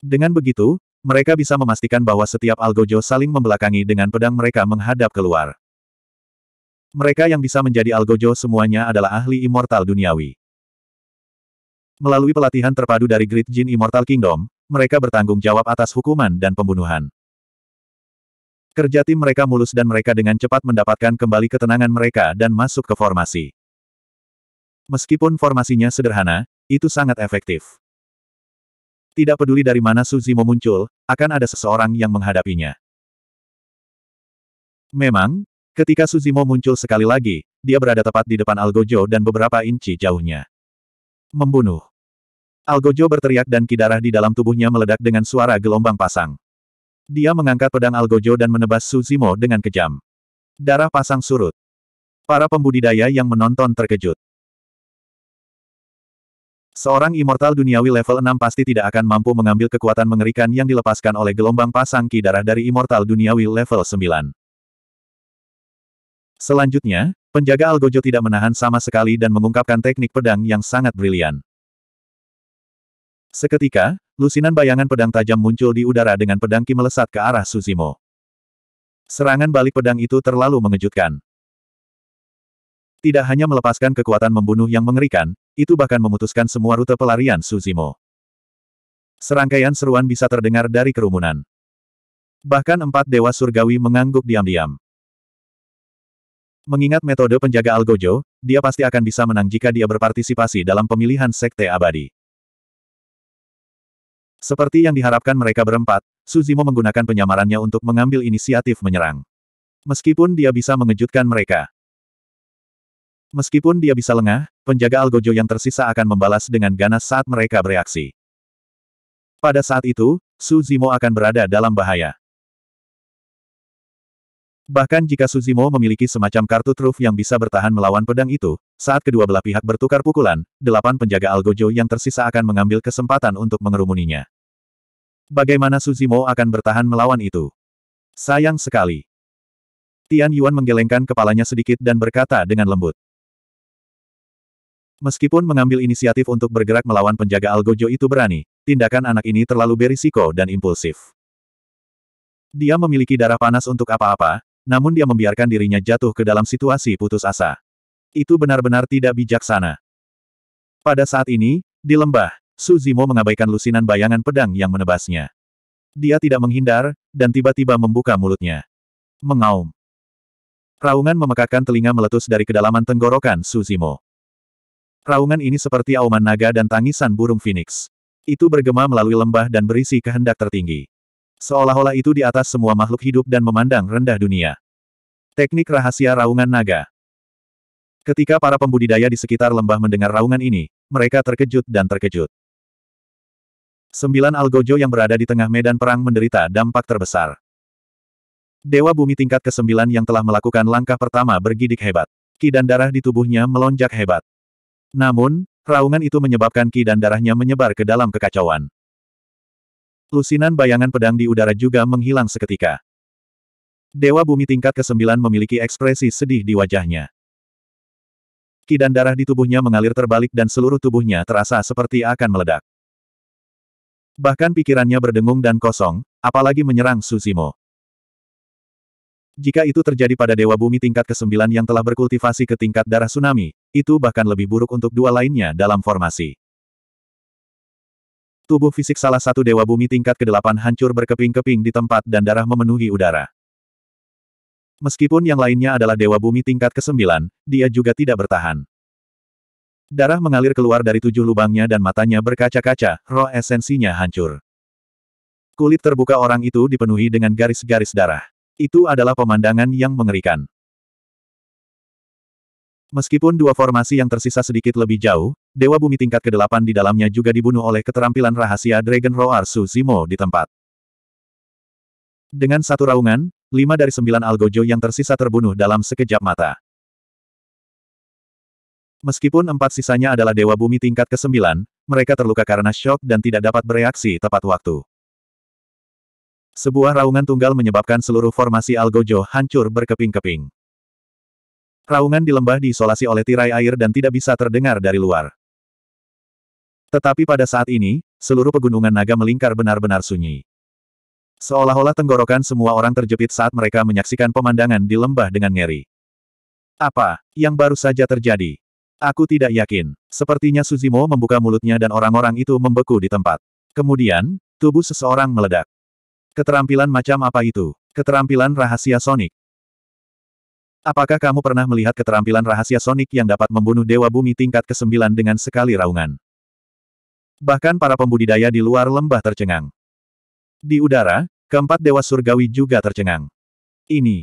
A: Dengan begitu, mereka bisa memastikan bahwa setiap Algojo saling membelakangi dengan pedang mereka menghadap keluar. Mereka yang bisa menjadi algojo semuanya adalah ahli immortal duniawi. Melalui pelatihan terpadu dari Great Jin Immortal Kingdom, mereka bertanggung jawab atas hukuman dan pembunuhan. Kerja tim mereka mulus dan mereka dengan cepat mendapatkan kembali ketenangan mereka dan masuk ke formasi. Meskipun formasinya sederhana, itu sangat efektif. Tidak peduli dari mana Suzimo muncul, akan ada seseorang yang menghadapinya. Memang, Ketika Suzimo muncul sekali lagi, dia berada tepat di depan Algojo dan beberapa inci jauhnya. Membunuh. Algojo berteriak dan kidarah di dalam tubuhnya meledak dengan suara gelombang pasang. Dia mengangkat pedang Algojo dan menebas Suzimo dengan kejam. Darah pasang surut. Para pembudidaya yang menonton terkejut. Seorang immortal duniawi level 6 pasti tidak akan mampu mengambil kekuatan mengerikan yang dilepaskan oleh gelombang pasang ki dari immortal duniawi level 9. Selanjutnya, penjaga Algojo tidak menahan sama sekali dan mengungkapkan teknik pedang yang sangat brilian. Seketika, lusinan bayangan pedang tajam muncul di udara dengan pedang Ki melesat ke arah Suzimo. Serangan balik pedang itu terlalu mengejutkan. Tidak hanya melepaskan kekuatan membunuh yang mengerikan, itu bahkan memutuskan semua rute pelarian Suzimo. Serangkaian seruan bisa terdengar dari kerumunan. Bahkan empat dewa surgawi mengangguk diam-diam. Mengingat metode penjaga Algojo, dia pasti akan bisa menang jika dia berpartisipasi dalam pemilihan Sekte Abadi. Seperti yang diharapkan mereka berempat, Suzimo menggunakan penyamarannya untuk mengambil inisiatif menyerang. Meskipun dia bisa mengejutkan mereka. Meskipun dia bisa lengah, penjaga Algojo yang tersisa akan membalas dengan ganas saat mereka bereaksi. Pada saat itu, Suzimo akan berada dalam bahaya. Bahkan jika Suzimo memiliki semacam kartu truf yang bisa bertahan melawan pedang itu, saat kedua belah pihak bertukar pukulan, delapan penjaga Algojo yang tersisa akan mengambil kesempatan untuk mengerumuninya. Bagaimana Suzimo akan bertahan melawan itu? Sayang sekali. Tian Yuan menggelengkan kepalanya sedikit dan berkata dengan lembut. Meskipun mengambil inisiatif untuk bergerak melawan penjaga Algojo itu berani, tindakan anak ini terlalu berisiko dan impulsif. Dia memiliki darah panas untuk apa-apa, namun dia membiarkan dirinya jatuh ke dalam situasi putus asa. Itu benar-benar tidak bijaksana. Pada saat ini, di lembah, Suzimo mengabaikan lusinan bayangan pedang yang menebasnya. Dia tidak menghindar, dan tiba-tiba membuka mulutnya. Mengaum. Raungan memekakan telinga meletus dari kedalaman tenggorokan Suzimo. Raungan ini seperti auman naga dan tangisan burung phoenix. Itu bergema melalui lembah dan berisi kehendak tertinggi. Seolah-olah itu di atas semua makhluk hidup dan memandang rendah dunia. Teknik rahasia raungan naga. Ketika para pembudidaya di sekitar lembah mendengar raungan ini, mereka terkejut dan terkejut. Sembilan algojo yang berada di tengah medan perang menderita dampak terbesar. Dewa bumi tingkat ke-9 yang telah melakukan langkah pertama bergidik hebat. Ki dan darah di tubuhnya melonjak hebat. Namun, raungan itu menyebabkan ki dan darahnya menyebar ke dalam kekacauan. Lusinan bayangan pedang di udara juga menghilang seketika. Dewa bumi tingkat ke-9 memiliki ekspresi sedih di wajahnya. Kidan darah di tubuhnya mengalir terbalik dan seluruh tubuhnya terasa seperti akan meledak. Bahkan pikirannya berdengung dan kosong, apalagi menyerang Suzimo. Jika itu terjadi pada Dewa Bumi tingkat ke-9 yang telah berkultivasi ke tingkat darah tsunami, itu bahkan lebih buruk untuk dua lainnya dalam formasi. Tubuh fisik salah satu dewa bumi tingkat ke-8 hancur berkeping-keping di tempat dan darah memenuhi udara. Meskipun yang lainnya adalah dewa bumi tingkat ke-9, dia juga tidak bertahan. Darah mengalir keluar dari tujuh lubangnya dan matanya berkaca-kaca, roh esensinya hancur. Kulit terbuka orang itu dipenuhi dengan garis-garis darah. Itu adalah pemandangan yang mengerikan. Meskipun dua formasi yang tersisa sedikit lebih jauh, Dewa Bumi tingkat ke-8 di dalamnya juga dibunuh oleh keterampilan rahasia Dragon Roar Su Zimo di tempat. Dengan satu raungan, lima dari sembilan algojo yang tersisa terbunuh dalam sekejap mata. Meskipun empat sisanya adalah Dewa Bumi tingkat ke-9, mereka terluka karena shock dan tidak dapat bereaksi tepat waktu. Sebuah raungan tunggal menyebabkan seluruh formasi algojo hancur berkeping-keping. Raungan di lembah diisolasi oleh tirai air dan tidak bisa terdengar dari luar. Tetapi pada saat ini, seluruh pegunungan naga melingkar benar-benar sunyi. Seolah-olah tenggorokan semua orang terjepit saat mereka menyaksikan pemandangan di lembah dengan ngeri. Apa yang baru saja terjadi? Aku tidak yakin. Sepertinya Suzimo membuka mulutnya dan orang-orang itu membeku di tempat. Kemudian, tubuh seseorang meledak. Keterampilan macam apa itu? Keterampilan rahasia Sonic. Apakah kamu pernah melihat keterampilan rahasia Sonic yang dapat membunuh Dewa Bumi tingkat ke-9 dengan sekali raungan? Bahkan para pembudidaya di luar lembah tercengang. Di udara, keempat Dewa Surgawi juga tercengang. Ini.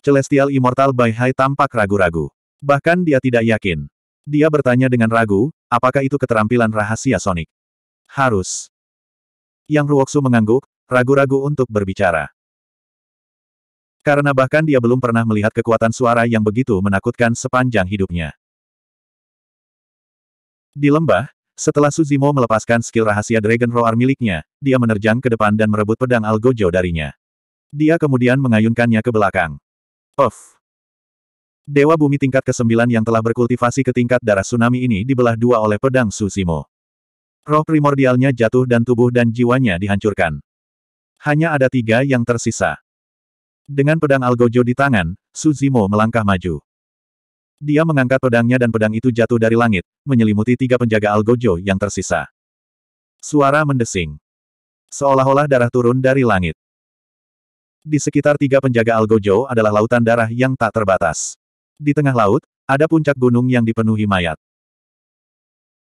A: Celestial Immortal Bai Hai tampak ragu-ragu. Bahkan dia tidak yakin. Dia bertanya dengan ragu, apakah itu keterampilan rahasia Sonic? Harus. Yang Ruoksu mengangguk, ragu-ragu untuk berbicara. Karena bahkan dia belum pernah melihat kekuatan suara yang begitu menakutkan sepanjang hidupnya. Di lembah, setelah Suzimo melepaskan skill rahasia Dragon Roar miliknya, dia menerjang ke depan dan merebut pedang Algojo darinya. Dia kemudian mengayunkannya ke belakang. Of! Dewa bumi tingkat ke-9 yang telah berkultivasi ke tingkat darah tsunami ini dibelah dua oleh pedang Susimo. Roh primordialnya jatuh dan tubuh dan jiwanya dihancurkan. Hanya ada tiga yang tersisa. Dengan pedang Algojo di tangan, Suzimo melangkah maju. Dia mengangkat pedangnya dan pedang itu jatuh dari langit, menyelimuti tiga penjaga Algojo yang tersisa. Suara mendesing. Seolah-olah darah turun dari langit. Di sekitar tiga penjaga Algojo adalah lautan darah yang tak terbatas. Di tengah laut, ada puncak gunung yang dipenuhi mayat.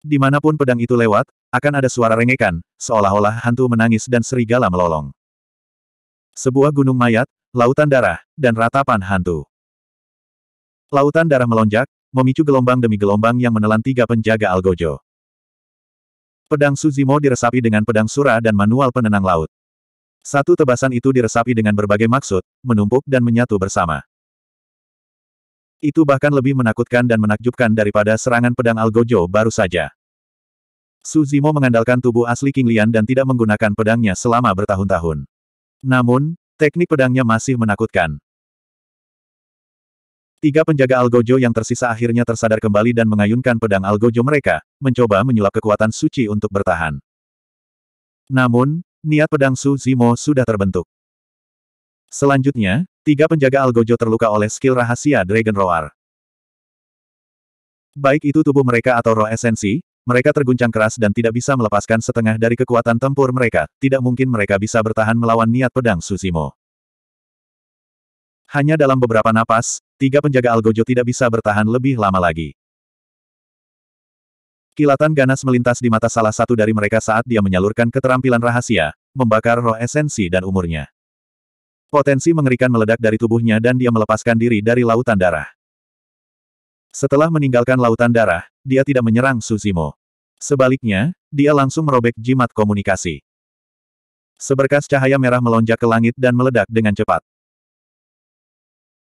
A: Dimanapun pedang itu lewat, akan ada suara rengekan, seolah-olah hantu menangis dan serigala melolong. Sebuah gunung mayat, lautan darah, dan ratapan hantu. Lautan darah melonjak, memicu gelombang demi gelombang yang menelan tiga penjaga Algojo. Pedang Suzimo diresapi dengan pedang Sura dan manual penenang laut. Satu tebasan itu diresapi dengan berbagai maksud, menumpuk dan menyatu bersama. Itu bahkan lebih menakutkan dan menakjubkan daripada serangan pedang Algojo baru saja. Suzimo mengandalkan tubuh asli King Lian dan tidak menggunakan pedangnya selama bertahun-tahun. Namun, Teknik pedangnya masih menakutkan. Tiga penjaga Algojo yang tersisa akhirnya tersadar kembali dan mengayunkan pedang Algojo mereka, mencoba menyulap kekuatan suci untuk bertahan. Namun, niat pedang Su Zimo sudah terbentuk. Selanjutnya, tiga penjaga Algojo terluka oleh skill rahasia Dragon Roar. Baik itu tubuh mereka atau roh esensi, mereka terguncang keras dan tidak bisa melepaskan setengah dari kekuatan tempur mereka, tidak mungkin mereka bisa bertahan melawan niat pedang Susimo. Hanya dalam beberapa napas, tiga penjaga Algojo tidak bisa bertahan lebih lama lagi. Kilatan ganas melintas di mata salah satu dari mereka saat dia menyalurkan keterampilan rahasia, membakar roh esensi dan umurnya. Potensi mengerikan meledak dari tubuhnya dan dia melepaskan diri dari lautan darah. Setelah meninggalkan lautan darah, dia tidak menyerang Suzimo. Sebaliknya, dia langsung merobek jimat komunikasi. Seberkas cahaya merah melonjak ke langit dan meledak dengan cepat.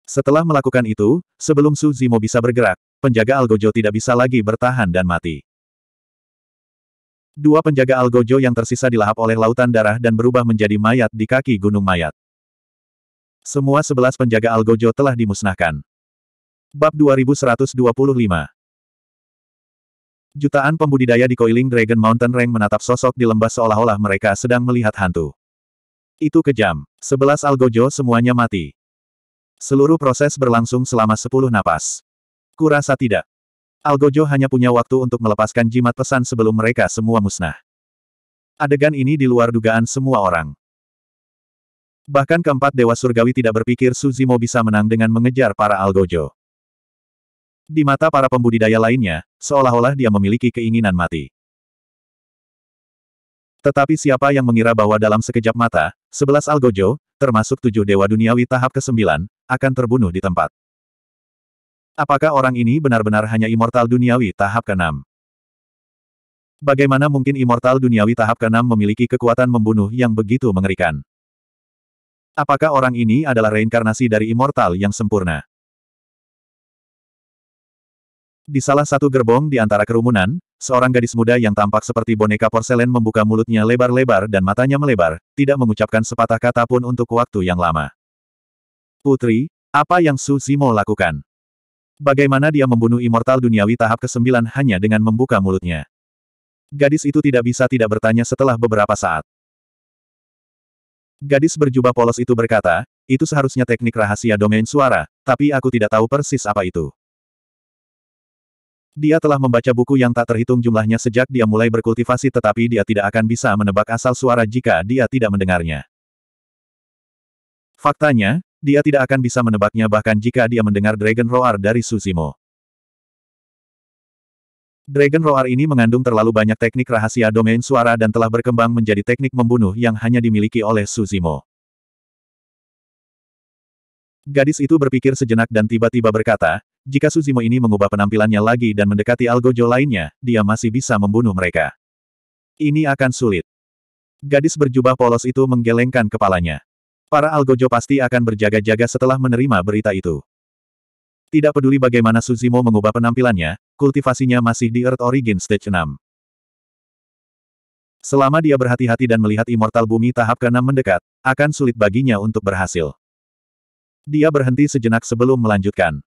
A: Setelah melakukan itu, sebelum Suzimo bisa bergerak, penjaga Algojo tidak bisa lagi bertahan dan mati. Dua penjaga Algojo yang tersisa dilahap oleh lautan darah dan berubah menjadi mayat di kaki gunung mayat. Semua sebelas penjaga Algojo telah dimusnahkan. Bab 2125 Jutaan pembudidaya di Coiling Dragon Mountain Rank menatap sosok di lembah seolah-olah mereka sedang melihat hantu. Itu kejam. Sebelas algojo semuanya mati. Seluruh proses berlangsung selama sepuluh napas. Kurasa tidak. Algojo hanya punya waktu untuk melepaskan jimat pesan sebelum mereka semua musnah. Adegan ini di luar dugaan semua orang. Bahkan keempat Dewa Surgawi tidak berpikir Suzimo bisa menang dengan mengejar para Algojo. Di mata para pembudidaya lainnya, seolah-olah dia memiliki keinginan mati. Tetapi siapa yang mengira bahwa dalam sekejap mata, sebelas algojo, termasuk tujuh dewa duniawi tahap ke-9, akan terbunuh di tempat. Apakah orang ini benar-benar hanya immortal duniawi tahap ke-6? Bagaimana mungkin immortal duniawi tahap ke-6 memiliki kekuatan membunuh yang begitu mengerikan? Apakah orang ini adalah reinkarnasi dari immortal yang sempurna? Di salah satu gerbong di antara kerumunan, seorang gadis muda yang tampak seperti boneka porselen membuka mulutnya lebar-lebar dan matanya melebar, tidak mengucapkan sepatah kata pun untuk waktu yang lama. Putri, apa yang Su Zimo lakukan? Bagaimana dia membunuh immortal duniawi tahap ke-9 hanya dengan membuka mulutnya? Gadis itu tidak bisa tidak bertanya setelah beberapa saat. Gadis berjubah polos itu berkata, itu seharusnya teknik rahasia domain suara, tapi aku tidak tahu persis apa itu. Dia telah membaca buku yang tak terhitung jumlahnya sejak dia mulai berkultivasi tetapi dia tidak akan bisa menebak asal suara jika dia tidak mendengarnya. Faktanya, dia tidak akan bisa menebaknya bahkan jika dia mendengar Dragon Roar dari Susimo. Dragon Roar ini mengandung terlalu banyak teknik rahasia domain suara dan telah berkembang menjadi teknik membunuh yang hanya dimiliki oleh Susimo. Gadis itu berpikir sejenak dan tiba-tiba berkata, jika Suzimo ini mengubah penampilannya lagi dan mendekati algojo lainnya, dia masih bisa membunuh mereka. Ini akan sulit. Gadis berjubah polos itu menggelengkan kepalanya. Para algojo pasti akan berjaga-jaga setelah menerima berita itu. Tidak peduli bagaimana Suzimo mengubah penampilannya, kultivasinya masih di Earth Origin Stage 6. Selama dia berhati-hati dan melihat Immortal Bumi tahap ke-6 mendekat, akan sulit baginya untuk berhasil. Dia berhenti sejenak sebelum melanjutkan.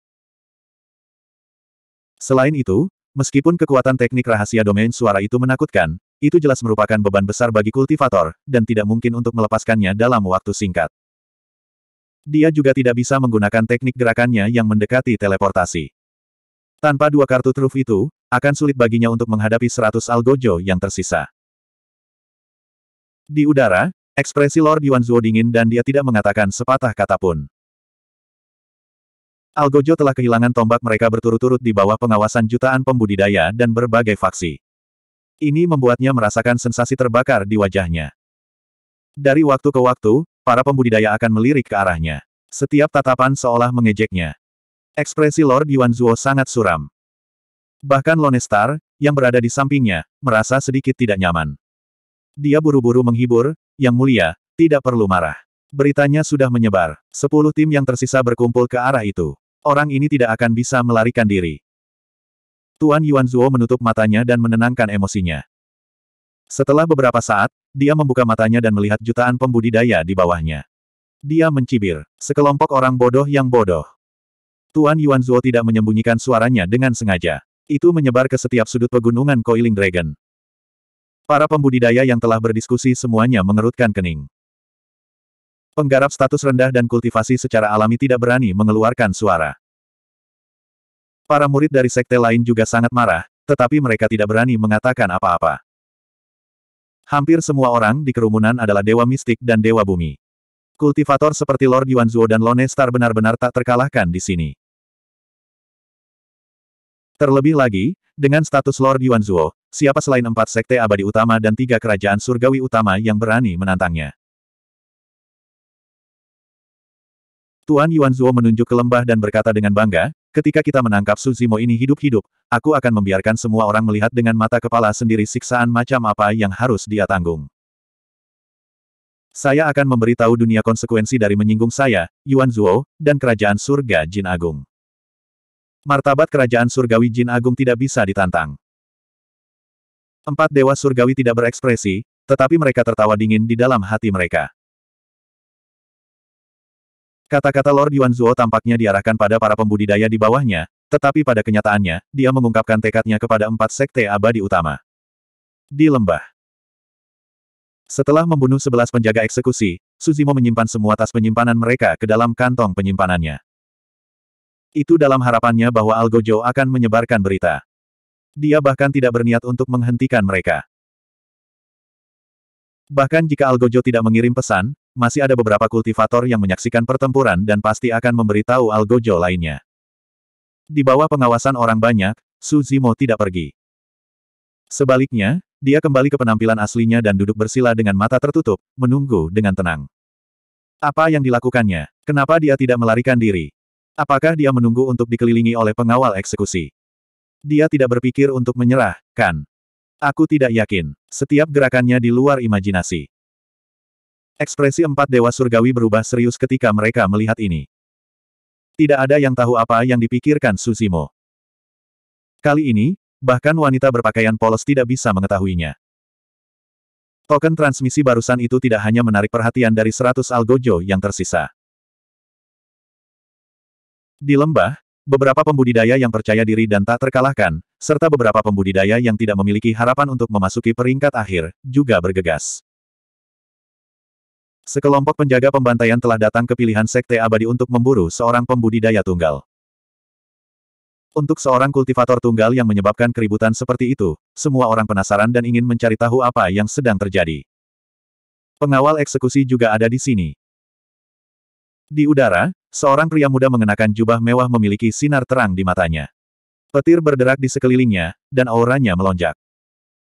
A: Selain itu, meskipun kekuatan teknik rahasia domain suara itu menakutkan, itu jelas merupakan beban besar bagi kultivator, dan tidak mungkin untuk melepaskannya dalam waktu singkat. Dia juga tidak bisa menggunakan teknik gerakannya yang mendekati teleportasi. Tanpa dua kartu truf itu, akan sulit baginya untuk menghadapi seratus algojo yang tersisa. Di udara, ekspresi Lord Yuan Zhuo dingin dan dia tidak mengatakan sepatah kata pun. Algojo telah kehilangan tombak mereka berturut-turut di bawah pengawasan jutaan pembudidaya dan berbagai faksi. Ini membuatnya merasakan sensasi terbakar di wajahnya. Dari waktu ke waktu, para pembudidaya akan melirik ke arahnya. Setiap tatapan seolah mengejeknya. Ekspresi Lord Yuan Zuo sangat suram. Bahkan Lonestar, yang berada di sampingnya, merasa sedikit tidak nyaman. Dia buru-buru menghibur, yang mulia, tidak perlu marah. Beritanya sudah menyebar. Sepuluh tim yang tersisa berkumpul ke arah itu. Orang ini tidak akan bisa melarikan diri. Tuan Yuan Zuo menutup matanya dan menenangkan emosinya. Setelah beberapa saat, dia membuka matanya dan melihat jutaan pembudidaya di bawahnya. Dia mencibir, sekelompok orang bodoh yang bodoh. Tuan Yuan Zuo tidak menyembunyikan suaranya dengan sengaja. Itu menyebar ke setiap sudut pegunungan Coiling Dragon. Para pembudidaya yang telah berdiskusi semuanya mengerutkan kening. Penggarap status rendah dan kultivasi secara alami tidak berani mengeluarkan suara. Para murid dari sekte lain juga sangat marah, tetapi mereka tidak berani mengatakan apa-apa. Hampir semua orang di kerumunan adalah dewa mistik dan dewa bumi. Kultivator seperti Lord Yuanzuo dan Lone Star benar-benar tak terkalahkan di sini. Terlebih lagi, dengan status Lord Yuanzuo, siapa selain empat sekte abadi utama dan tiga kerajaan surgawi utama yang berani menantangnya? Tuan Yuan Yuanzuo menunjuk ke lembah dan berkata dengan bangga, ketika kita menangkap Suzimo ini hidup-hidup, aku akan membiarkan semua orang melihat dengan mata kepala sendiri siksaan macam apa yang harus dia tanggung. Saya akan memberitahu dunia konsekuensi dari menyinggung saya, Yuan Zuo, dan kerajaan surga Jin Agung. Martabat kerajaan surgawi Jin Agung tidak bisa ditantang. Empat dewa surgawi tidak berekspresi, tetapi mereka tertawa dingin di dalam hati mereka. Kata-kata Lord Yuan Zuo tampaknya diarahkan pada para pembudidaya di bawahnya, tetapi pada kenyataannya, dia mengungkapkan tekadnya kepada empat sekte abadi utama. Di lembah. Setelah membunuh sebelas penjaga eksekusi, Suzimo menyimpan semua tas penyimpanan mereka ke dalam kantong penyimpanannya. Itu dalam harapannya bahwa Algojo akan menyebarkan berita. Dia bahkan tidak berniat untuk menghentikan mereka. Bahkan jika Algojo tidak mengirim pesan, masih ada beberapa kultivator yang menyaksikan pertempuran dan pasti akan memberitahu Algojo lainnya. Di bawah pengawasan orang banyak, Su Zimo tidak pergi. Sebaliknya, dia kembali ke penampilan aslinya dan duduk bersila dengan mata tertutup, menunggu dengan tenang. Apa yang dilakukannya? Kenapa dia tidak melarikan diri? Apakah dia menunggu untuk dikelilingi oleh pengawal eksekusi? Dia tidak berpikir untuk menyerah, kan? Aku tidak yakin. Setiap gerakannya di luar imajinasi. Ekspresi empat dewa surgawi berubah serius ketika mereka melihat ini. Tidak ada yang tahu apa yang dipikirkan Suzimo. Kali ini, bahkan wanita berpakaian polos tidak bisa mengetahuinya. Token transmisi barusan itu tidak hanya menarik perhatian dari seratus algojo yang tersisa. Di lembah, beberapa pembudidaya yang percaya diri dan tak terkalahkan, serta beberapa pembudidaya yang tidak memiliki harapan untuk memasuki peringkat akhir, juga bergegas. Sekelompok penjaga pembantaian telah datang ke pilihan Sekte Abadi untuk memburu seorang pembudidaya tunggal. Untuk seorang kultivator tunggal yang menyebabkan keributan seperti itu, semua orang penasaran dan ingin mencari tahu apa yang sedang terjadi. Pengawal eksekusi juga ada di sini. Di udara, Seorang pria muda mengenakan jubah mewah memiliki sinar terang di matanya. Petir berderak di sekelilingnya, dan auranya melonjak.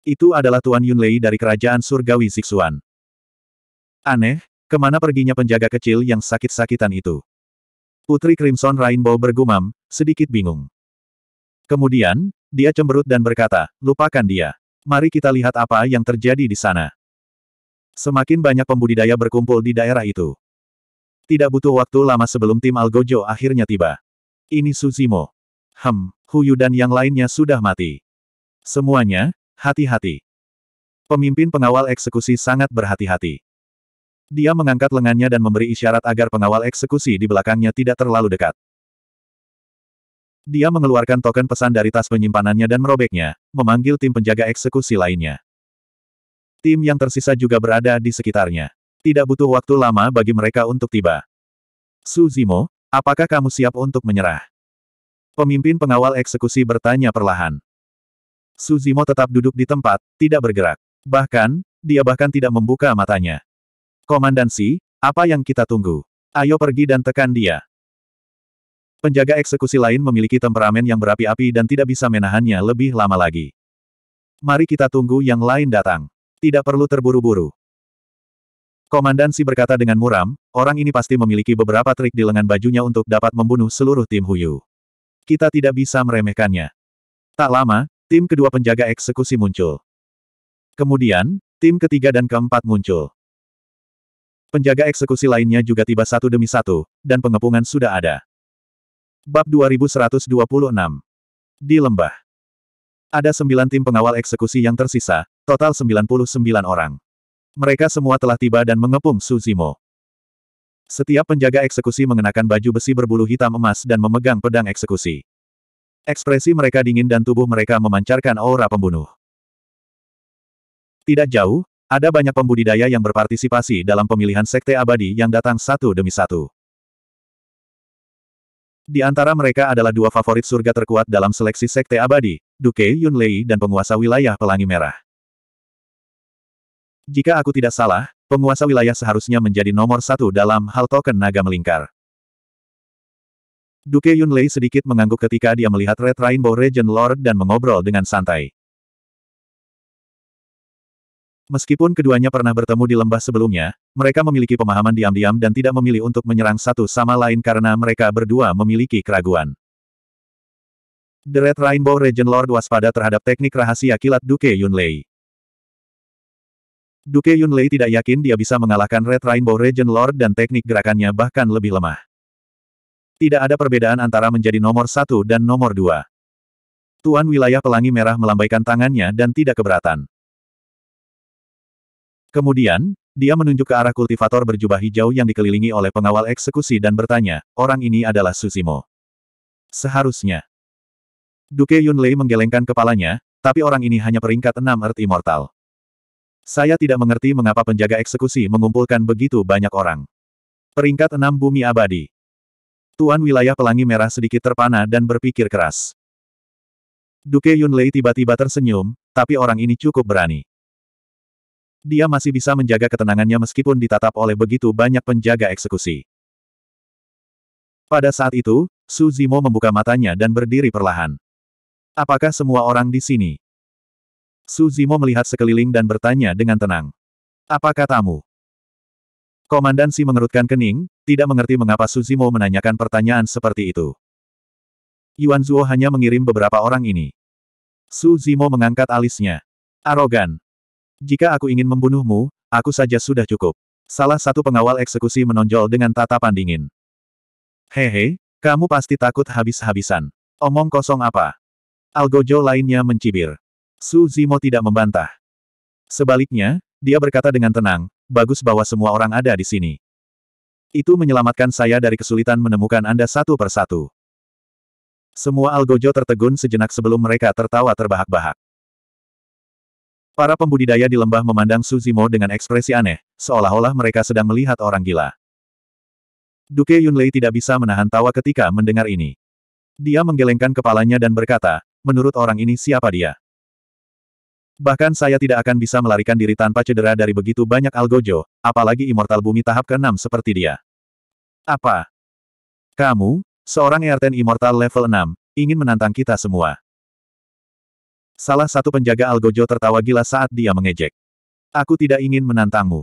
A: Itu adalah Tuan Yunlei dari kerajaan surgawi Siksuan. Aneh, kemana perginya penjaga kecil yang sakit-sakitan itu? Putri Crimson Rainbow bergumam, sedikit bingung. Kemudian, dia cemberut dan berkata, lupakan dia. Mari kita lihat apa yang terjadi di sana. Semakin banyak pembudidaya berkumpul di daerah itu. Tidak butuh waktu lama sebelum tim Algojo akhirnya tiba. Ini Suzimo. Hem, Huyu dan yang lainnya sudah mati. Semuanya, hati-hati. Pemimpin pengawal eksekusi sangat berhati-hati. Dia mengangkat lengannya dan memberi isyarat agar pengawal eksekusi di belakangnya tidak terlalu dekat. Dia mengeluarkan token pesan dari tas penyimpanannya dan merobeknya, memanggil tim penjaga eksekusi lainnya. Tim yang tersisa juga berada di sekitarnya. Tidak butuh waktu lama bagi mereka untuk tiba. Suzimo, apakah kamu siap untuk menyerah? Pemimpin pengawal eksekusi bertanya perlahan. Suzimo tetap duduk di tempat, tidak bergerak. Bahkan, dia bahkan tidak membuka matanya. Komandansi, apa yang kita tunggu? Ayo pergi dan tekan dia. Penjaga eksekusi lain memiliki temperamen yang berapi-api dan tidak bisa menahannya lebih lama lagi. Mari kita tunggu yang lain datang. Tidak perlu terburu-buru. Komandan Si berkata dengan muram, orang ini pasti memiliki beberapa trik di lengan bajunya untuk dapat membunuh seluruh tim Huyu. Kita tidak bisa meremehkannya. Tak lama, tim kedua penjaga eksekusi muncul. Kemudian, tim ketiga dan keempat muncul. Penjaga eksekusi lainnya juga tiba satu demi satu, dan pengepungan sudah ada. Bab 2126 Di Lembah Ada sembilan tim pengawal eksekusi yang tersisa, total 99 orang. Mereka semua telah tiba dan mengepung Suzimo. Setiap penjaga eksekusi mengenakan baju besi berbulu hitam emas dan memegang pedang eksekusi. Ekspresi mereka dingin dan tubuh mereka memancarkan aura pembunuh. Tidak jauh, ada banyak pembudidaya yang berpartisipasi dalam pemilihan sekte abadi yang datang satu demi satu. Di antara mereka adalah dua favorit surga terkuat dalam seleksi sekte abadi, Duke Yunlei dan penguasa wilayah Pelangi Merah. Jika aku tidak salah, penguasa wilayah seharusnya menjadi nomor satu dalam hal token naga melingkar. Duke Yunlei sedikit mengangguk ketika dia melihat Red Rainbow Regent Lord dan mengobrol dengan santai. Meskipun keduanya pernah bertemu di lembah sebelumnya, mereka memiliki pemahaman diam-diam dan tidak memilih untuk menyerang satu sama lain karena mereka berdua memiliki keraguan. The Red Rainbow Regent Lord waspada terhadap teknik rahasia kilat Duke Yunlei. Duke Yunlei tidak yakin dia bisa mengalahkan Red Rainbow Regent Lord dan teknik gerakannya bahkan lebih lemah. Tidak ada perbedaan antara menjadi nomor satu dan nomor dua. Tuan wilayah pelangi merah melambaikan tangannya dan tidak keberatan. Kemudian, dia menunjuk ke arah kultivator berjubah hijau yang dikelilingi oleh pengawal eksekusi dan bertanya, orang ini adalah Susimo. Seharusnya. Duke Yunlei menggelengkan kepalanya, tapi orang ini hanya peringkat enam Earth Immortal. Saya tidak mengerti mengapa penjaga eksekusi mengumpulkan begitu banyak orang. Peringkat 6 Bumi Abadi. Tuan wilayah pelangi merah sedikit terpana dan berpikir keras. Duke Yunlei tiba-tiba tersenyum, tapi orang ini cukup berani. Dia masih bisa menjaga ketenangannya meskipun ditatap oleh begitu banyak penjaga eksekusi. Pada saat itu, Su Zimo membuka matanya dan berdiri perlahan. Apakah semua orang di sini? Su Zimo melihat sekeliling dan bertanya dengan tenang. Apa katamu? Komandan Si mengerutkan kening, tidak mengerti mengapa Su Zimo menanyakan pertanyaan seperti itu. Yuan Zuo hanya mengirim beberapa orang ini. Su Zimo mengangkat alisnya. Arogan. Jika aku ingin membunuhmu, aku saja sudah cukup. Salah satu pengawal eksekusi menonjol dengan tatapan dingin. Hehe, kamu pasti takut habis-habisan. Omong kosong apa? Algojo lainnya mencibir. Su Zimo tidak membantah. Sebaliknya, dia berkata dengan tenang, bagus bahwa semua orang ada di sini. Itu menyelamatkan saya dari kesulitan menemukan Anda satu persatu. Semua algojo tertegun sejenak sebelum mereka tertawa terbahak-bahak. Para pembudidaya di lembah memandang Suzimo dengan ekspresi aneh, seolah-olah mereka sedang melihat orang gila. Duke Yunlei tidak bisa menahan tawa ketika mendengar ini. Dia menggelengkan kepalanya dan berkata, menurut orang ini siapa dia? Bahkan saya tidak akan bisa melarikan diri tanpa cedera dari begitu banyak algojo, apalagi immortal bumi tahap ke-6 seperti dia. Apa? Kamu, seorang Erten Immortal level 6, ingin menantang kita semua. Salah satu penjaga algojo tertawa gila saat dia mengejek. Aku tidak ingin menantangmu.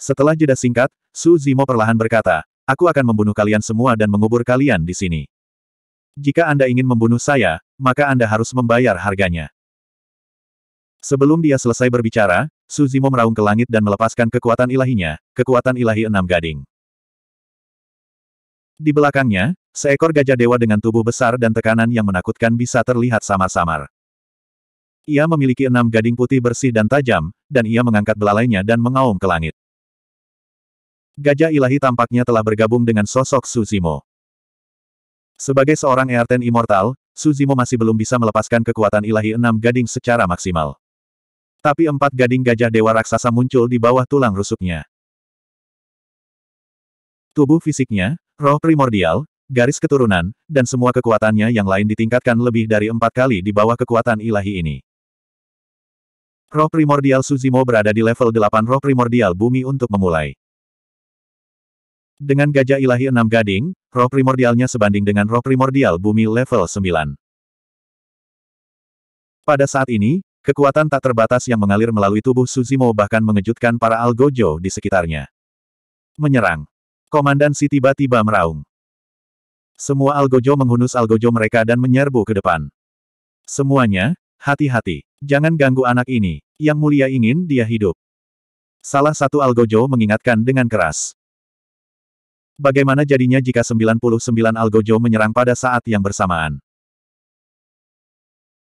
A: Setelah jeda singkat, Su Zimo perlahan berkata, aku akan membunuh kalian semua dan mengubur kalian di sini. Jika Anda ingin membunuh saya, maka Anda harus membayar harganya. Sebelum dia selesai berbicara, Suzimo meraung ke langit dan melepaskan kekuatan ilahinya, kekuatan ilahi enam gading. Di belakangnya, seekor gajah dewa dengan tubuh besar dan tekanan yang menakutkan bisa terlihat samar-samar. Ia memiliki enam gading putih bersih dan tajam, dan ia mengangkat belalainya dan mengaum ke langit. Gajah ilahi tampaknya telah bergabung dengan sosok Suzimo. Sebagai seorang Earten Immortal, Suzimo masih belum bisa melepaskan kekuatan ilahi enam gading secara maksimal. Tapi empat gading gajah dewa raksasa muncul di bawah tulang rusuknya. Tubuh fisiknya, roh primordial, garis keturunan, dan semua kekuatannya yang lain ditingkatkan lebih dari empat kali di bawah kekuatan ilahi ini. Roh primordial Suzimo berada di level 8 roh primordial bumi untuk memulai. Dengan gajah ilahi enam gading, roh primordialnya sebanding dengan roh primordial bumi level 9. Pada saat ini, Kekuatan tak terbatas yang mengalir melalui tubuh Suzimo bahkan mengejutkan para Algojo di sekitarnya. Menyerang. Komandan Si tiba-tiba meraung. Semua Algojo menghunus Algojo mereka dan menyerbu ke depan. Semuanya, hati-hati. Jangan ganggu anak ini. Yang mulia ingin dia hidup. Salah satu Algojo mengingatkan dengan keras. Bagaimana jadinya jika 99 Algojo menyerang pada saat yang bersamaan?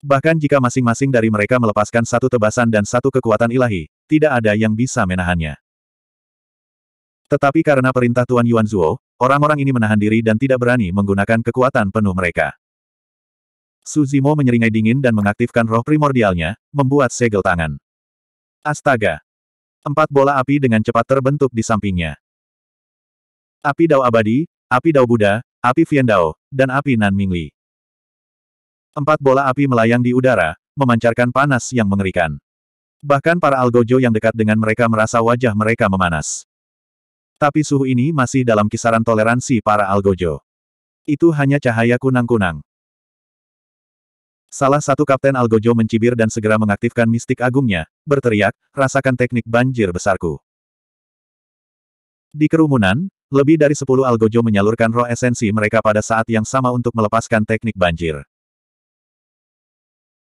A: Bahkan jika masing-masing dari mereka melepaskan satu tebasan dan satu kekuatan ilahi, tidak ada yang bisa menahannya. Tetapi karena perintah Tuan Yuan Zuo, orang-orang ini menahan diri dan tidak berani menggunakan kekuatan penuh mereka. Suzimo menyeringai dingin dan mengaktifkan roh primordialnya, membuat segel tangan. Astaga! Empat bola api dengan cepat terbentuk di sampingnya. Api Dao Abadi, Api Dao Buddha, Api Fiendao, dan Api Nan Mingli. Empat bola api melayang di udara, memancarkan panas yang mengerikan. Bahkan para algojo yang dekat dengan mereka merasa wajah mereka memanas. Tapi suhu ini masih dalam kisaran toleransi para algojo. Itu hanya cahaya kunang-kunang. Salah satu kapten algojo mencibir dan segera mengaktifkan mistik agungnya, berteriak, rasakan teknik banjir besarku. Di kerumunan, lebih dari sepuluh algojo menyalurkan roh esensi mereka pada saat yang sama untuk melepaskan teknik banjir.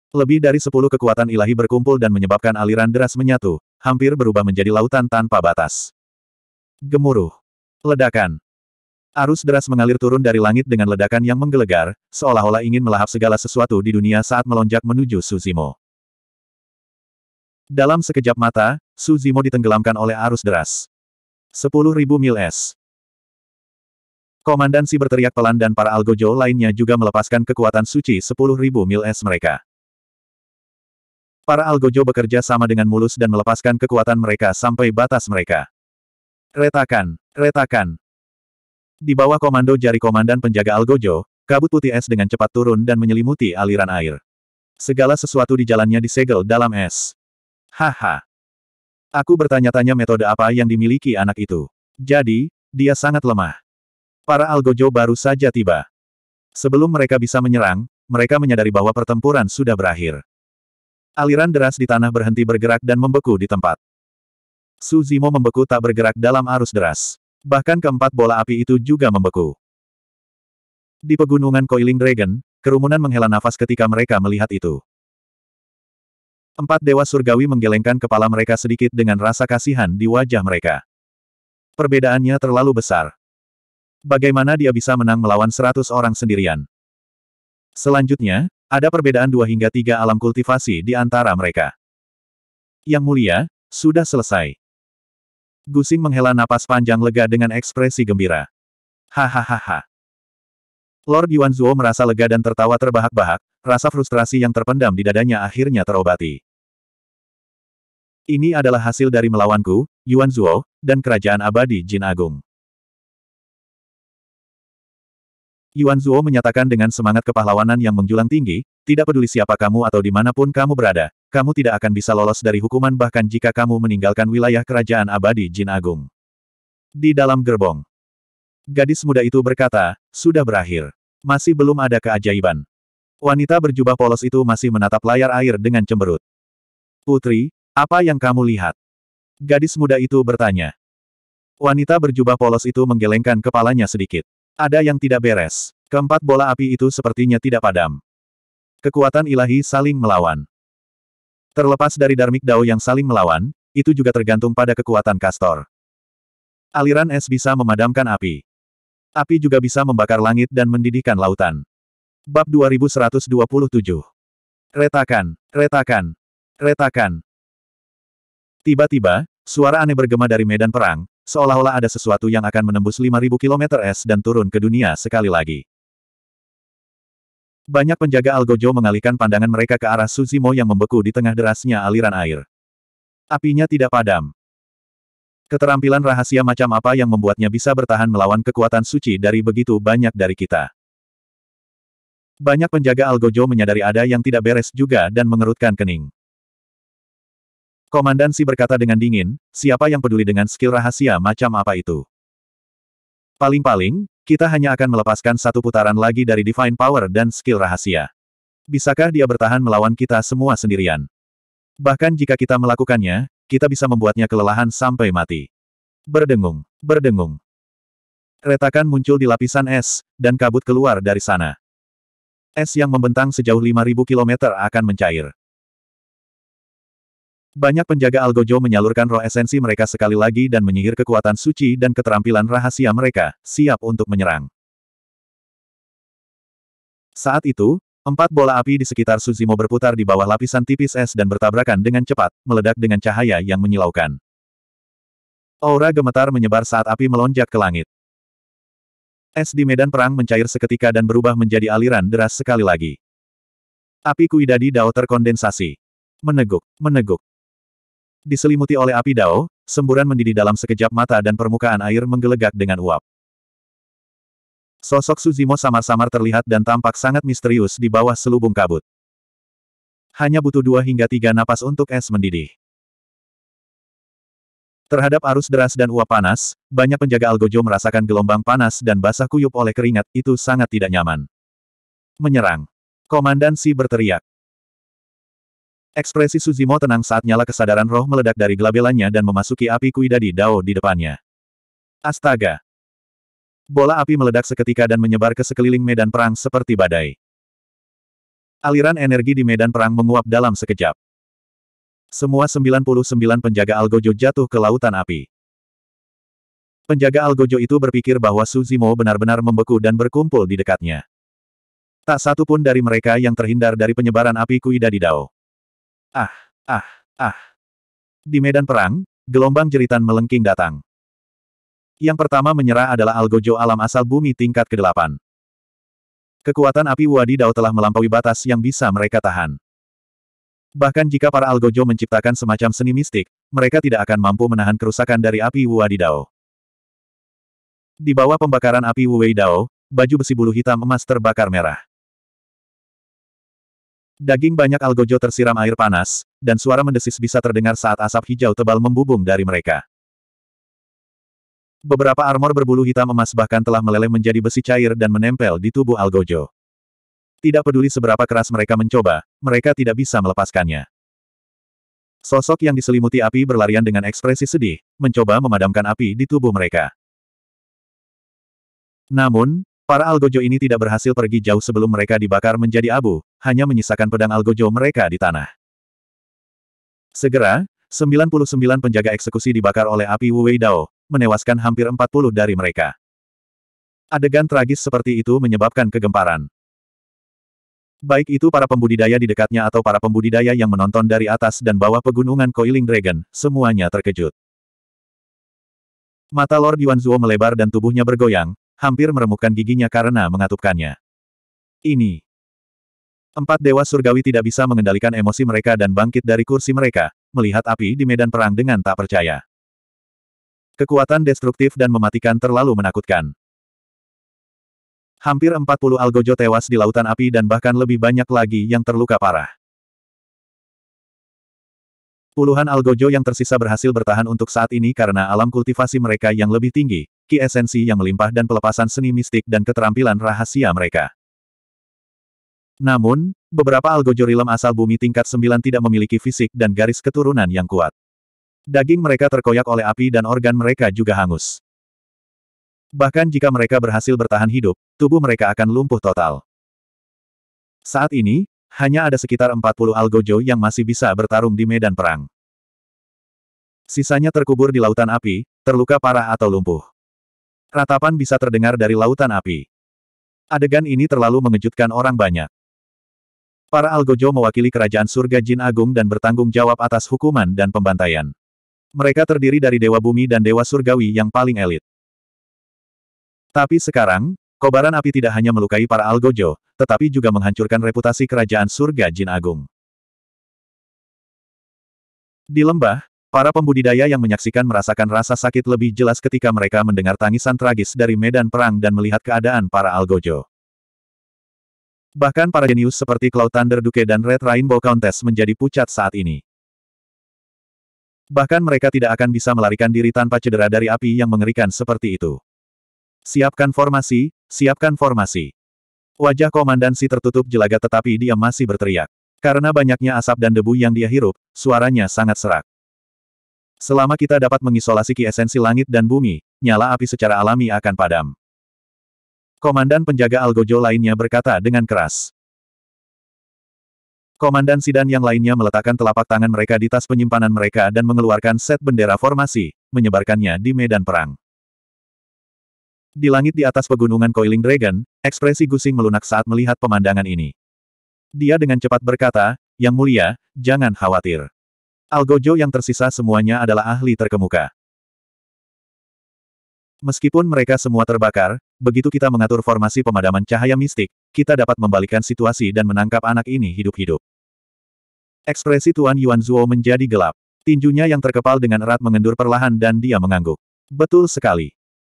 A: Lebih dari sepuluh kekuatan ilahi berkumpul dan menyebabkan aliran deras menyatu, hampir berubah menjadi lautan tanpa batas. Gemuruh. Ledakan. Arus deras mengalir turun dari langit dengan ledakan yang menggelegar, seolah-olah ingin melahap segala sesuatu di dunia saat melonjak menuju Suzimo. Dalam sekejap mata, Suzimo ditenggelamkan oleh arus deras. Sepuluh ribu mil es. Komandan Si berteriak pelan dan para algojo lainnya juga melepaskan kekuatan suci sepuluh ribu mil es mereka. Para algojo bekerja sama dengan mulus dan melepaskan kekuatan mereka sampai batas mereka. Retakan, retakan. Di bawah komando jari komandan penjaga algojo, kabut putih es dengan cepat turun dan menyelimuti aliran air. Segala sesuatu di jalannya disegel dalam es. Haha. Aku bertanya-tanya metode apa yang dimiliki anak itu. Jadi, dia sangat lemah. Para algojo baru saja tiba. Sebelum mereka bisa menyerang, mereka menyadari bahwa pertempuran sudah berakhir aliran deras di tanah berhenti bergerak dan membeku di tempat. Su Zimo membeku tak bergerak dalam arus deras. Bahkan keempat bola api itu juga membeku. Di pegunungan Coiling Dragon, kerumunan menghela nafas ketika mereka melihat itu. Empat dewa surgawi menggelengkan kepala mereka sedikit dengan rasa kasihan di wajah mereka. Perbedaannya terlalu besar. Bagaimana dia bisa menang melawan seratus orang sendirian? Selanjutnya, ada perbedaan dua hingga tiga alam kultivasi di antara mereka. Yang mulia, sudah selesai. Gusing menghela napas panjang lega dengan ekspresi gembira. Hahaha. Lord Yuan Zhuo merasa lega dan tertawa terbahak-bahak, rasa frustrasi yang terpendam di dadanya akhirnya terobati. Ini adalah hasil dari melawanku, Yuan Zhuo, dan kerajaan abadi Jin Agung. Yuan Zuo menyatakan dengan semangat kepahlawanan yang menjulang tinggi, tidak peduli siapa kamu atau di dimanapun kamu berada, kamu tidak akan bisa lolos dari hukuman bahkan jika kamu meninggalkan wilayah kerajaan abadi Jin Agung. Di dalam gerbong, gadis muda itu berkata, sudah berakhir. Masih belum ada keajaiban. Wanita berjubah polos itu masih menatap layar air dengan cemberut. Putri, apa yang kamu lihat? Gadis muda itu bertanya. Wanita berjubah polos itu menggelengkan kepalanya sedikit. Ada yang tidak beres. Keempat bola api itu sepertinya tidak padam. Kekuatan ilahi saling melawan. Terlepas dari Darmik Dao yang saling melawan, itu juga tergantung pada kekuatan Kastor. Aliran es bisa memadamkan api. Api juga bisa membakar langit dan mendidihkan lautan. Bab 2127. Retakan, retakan, retakan. Tiba-tiba, suara aneh bergema dari medan perang, seolah-olah ada sesuatu yang akan menembus 5.000 km es dan turun ke dunia sekali lagi. Banyak penjaga Algojo mengalihkan pandangan mereka ke arah Suzimo yang membeku di tengah derasnya aliran air. Apinya tidak padam. Keterampilan rahasia macam apa yang membuatnya bisa bertahan melawan kekuatan suci dari begitu banyak dari kita. Banyak penjaga Algojo menyadari ada yang tidak beres juga dan mengerutkan kening. Komandan Si berkata dengan dingin, siapa yang peduli dengan skill rahasia macam apa itu? Paling-paling, kita hanya akan melepaskan satu putaran lagi dari Divine Power dan skill rahasia. Bisakah dia bertahan melawan kita semua sendirian? Bahkan jika kita melakukannya, kita bisa membuatnya kelelahan sampai mati. Berdengung, berdengung. Retakan muncul di lapisan es, dan kabut keluar dari sana. Es yang membentang sejauh 5.000 km akan mencair. Banyak penjaga Algojo menyalurkan roh esensi mereka sekali lagi dan menyihir kekuatan suci dan keterampilan rahasia mereka, siap untuk menyerang. Saat itu, empat bola api di sekitar Suzimo berputar di bawah lapisan tipis es dan bertabrakan dengan cepat, meledak dengan cahaya yang menyilaukan. Aura gemetar menyebar saat api melonjak ke langit. Es di medan perang mencair seketika dan berubah menjadi aliran deras sekali lagi. Api kuidadi Dao terkondensasi. Meneguk, meneguk, diselimuti oleh api dao, semburan mendidih dalam sekejap mata dan permukaan air menggelegak dengan uap. Sosok Suzimo samar-samar terlihat dan tampak sangat misterius di bawah selubung kabut. Hanya butuh dua hingga tiga napas untuk es mendidih. Terhadap arus deras dan uap panas, banyak penjaga Algojo merasakan gelombang panas dan basah kuyup oleh keringat, itu sangat tidak nyaman. Menyerang. Komandan Si berteriak. Ekspresi Suzimo tenang saat nyala kesadaran roh meledak dari gelabelannya dan memasuki api kuidadi Dao di depannya. Astaga! Bola api meledak seketika dan menyebar ke sekeliling medan perang seperti badai. Aliran energi di medan perang menguap dalam sekejap. Semua 99 penjaga Algojo jatuh ke lautan api. Penjaga Algojo itu berpikir bahwa Suzimo benar-benar membeku dan berkumpul di dekatnya. Tak satu pun dari mereka yang terhindar dari penyebaran api kuidadi Dao. Ah, ah, ah. Di medan perang, gelombang jeritan melengking datang. Yang pertama menyerah adalah Algojo alam asal bumi tingkat ke-8. Kekuatan api dao telah melampaui batas yang bisa mereka tahan. Bahkan jika para Algojo menciptakan semacam seni mistik, mereka tidak akan mampu menahan kerusakan dari api dao. Di bawah pembakaran api Wuweidao, baju besi bulu hitam emas terbakar merah. Daging banyak algojo tersiram air panas, dan suara mendesis bisa terdengar saat asap hijau tebal membubung dari mereka. Beberapa armor berbulu hitam emas bahkan telah meleleh menjadi besi cair dan menempel di tubuh algojo. Tidak peduli seberapa keras mereka mencoba, mereka tidak bisa melepaskannya. Sosok yang diselimuti api berlarian dengan ekspresi sedih, mencoba memadamkan api di tubuh mereka. Namun, para algojo ini tidak berhasil pergi jauh sebelum mereka dibakar menjadi abu, hanya menyisakan pedang Algojo mereka di tanah. Segera, 99 penjaga eksekusi dibakar oleh api Wu Dao, menewaskan hampir 40 dari mereka. Adegan tragis seperti itu menyebabkan kegemparan. Baik itu para pembudidaya di dekatnya atau para pembudidaya yang menonton dari atas dan bawah pegunungan Koiling Dragon, semuanya terkejut. Mata Lord Yuan Zhuo melebar dan tubuhnya bergoyang, hampir meremukkan giginya karena mengatupkannya. Ini. Empat dewa surgawi tidak bisa mengendalikan emosi mereka dan bangkit dari kursi mereka, melihat api di medan perang dengan tak percaya. Kekuatan destruktif dan mematikan terlalu menakutkan. Hampir 40 algojo tewas di lautan api dan bahkan lebih banyak lagi yang terluka parah. Puluhan algojo yang tersisa berhasil bertahan untuk saat ini karena alam kultivasi mereka yang lebih tinggi, ki esensi yang melimpah dan pelepasan seni mistik dan keterampilan rahasia mereka. Namun, beberapa algojorilem asal bumi tingkat 9 tidak memiliki fisik dan garis keturunan yang kuat. Daging mereka terkoyak oleh api dan organ mereka juga hangus. Bahkan jika mereka berhasil bertahan hidup, tubuh mereka akan lumpuh total. Saat ini, hanya ada sekitar 40 algojo yang masih bisa bertarung di medan perang. Sisanya terkubur di lautan api, terluka parah atau lumpuh. Ratapan bisa terdengar dari lautan api. Adegan ini terlalu mengejutkan orang banyak. Para Algojo mewakili kerajaan surga Jin Agung dan bertanggung jawab atas hukuman dan pembantaian. Mereka terdiri dari Dewa Bumi dan Dewa Surgawi yang paling elit. Tapi sekarang, kobaran api tidak hanya melukai para Algojo, tetapi juga menghancurkan reputasi kerajaan surga Jin Agung. Di lembah, para pembudidaya yang menyaksikan merasakan rasa sakit lebih jelas ketika mereka mendengar tangisan tragis dari medan perang dan melihat keadaan para Algojo. Bahkan para jenius seperti Cloud Thunder Duke dan Red Rainbow Countess menjadi pucat saat ini. Bahkan mereka tidak akan bisa melarikan diri tanpa cedera dari api yang mengerikan seperti itu. Siapkan formasi, siapkan formasi. Wajah komandansi tertutup jelaga tetapi dia masih berteriak. Karena banyaknya asap dan debu yang dia hirup, suaranya sangat serak. Selama kita dapat mengisolasi ki esensi langit dan bumi, nyala api secara alami akan padam. Komandan penjaga Algojo lainnya berkata dengan keras. Komandan Sidan yang lainnya meletakkan telapak tangan mereka di tas penyimpanan mereka dan mengeluarkan set bendera formasi, menyebarkannya di medan perang. Di langit di atas pegunungan Coiling Dragon, ekspresi Gusing melunak saat melihat pemandangan ini. Dia dengan cepat berkata, Yang mulia, jangan khawatir. Algojo yang tersisa semuanya adalah ahli terkemuka. Meskipun mereka semua terbakar, begitu kita mengatur formasi pemadaman cahaya mistik, kita dapat membalikkan situasi dan menangkap anak ini hidup-hidup. Ekspresi Tuan Yuan Zhuo menjadi gelap. Tinjunya yang terkepal dengan erat mengendur perlahan dan dia mengangguk. Betul sekali.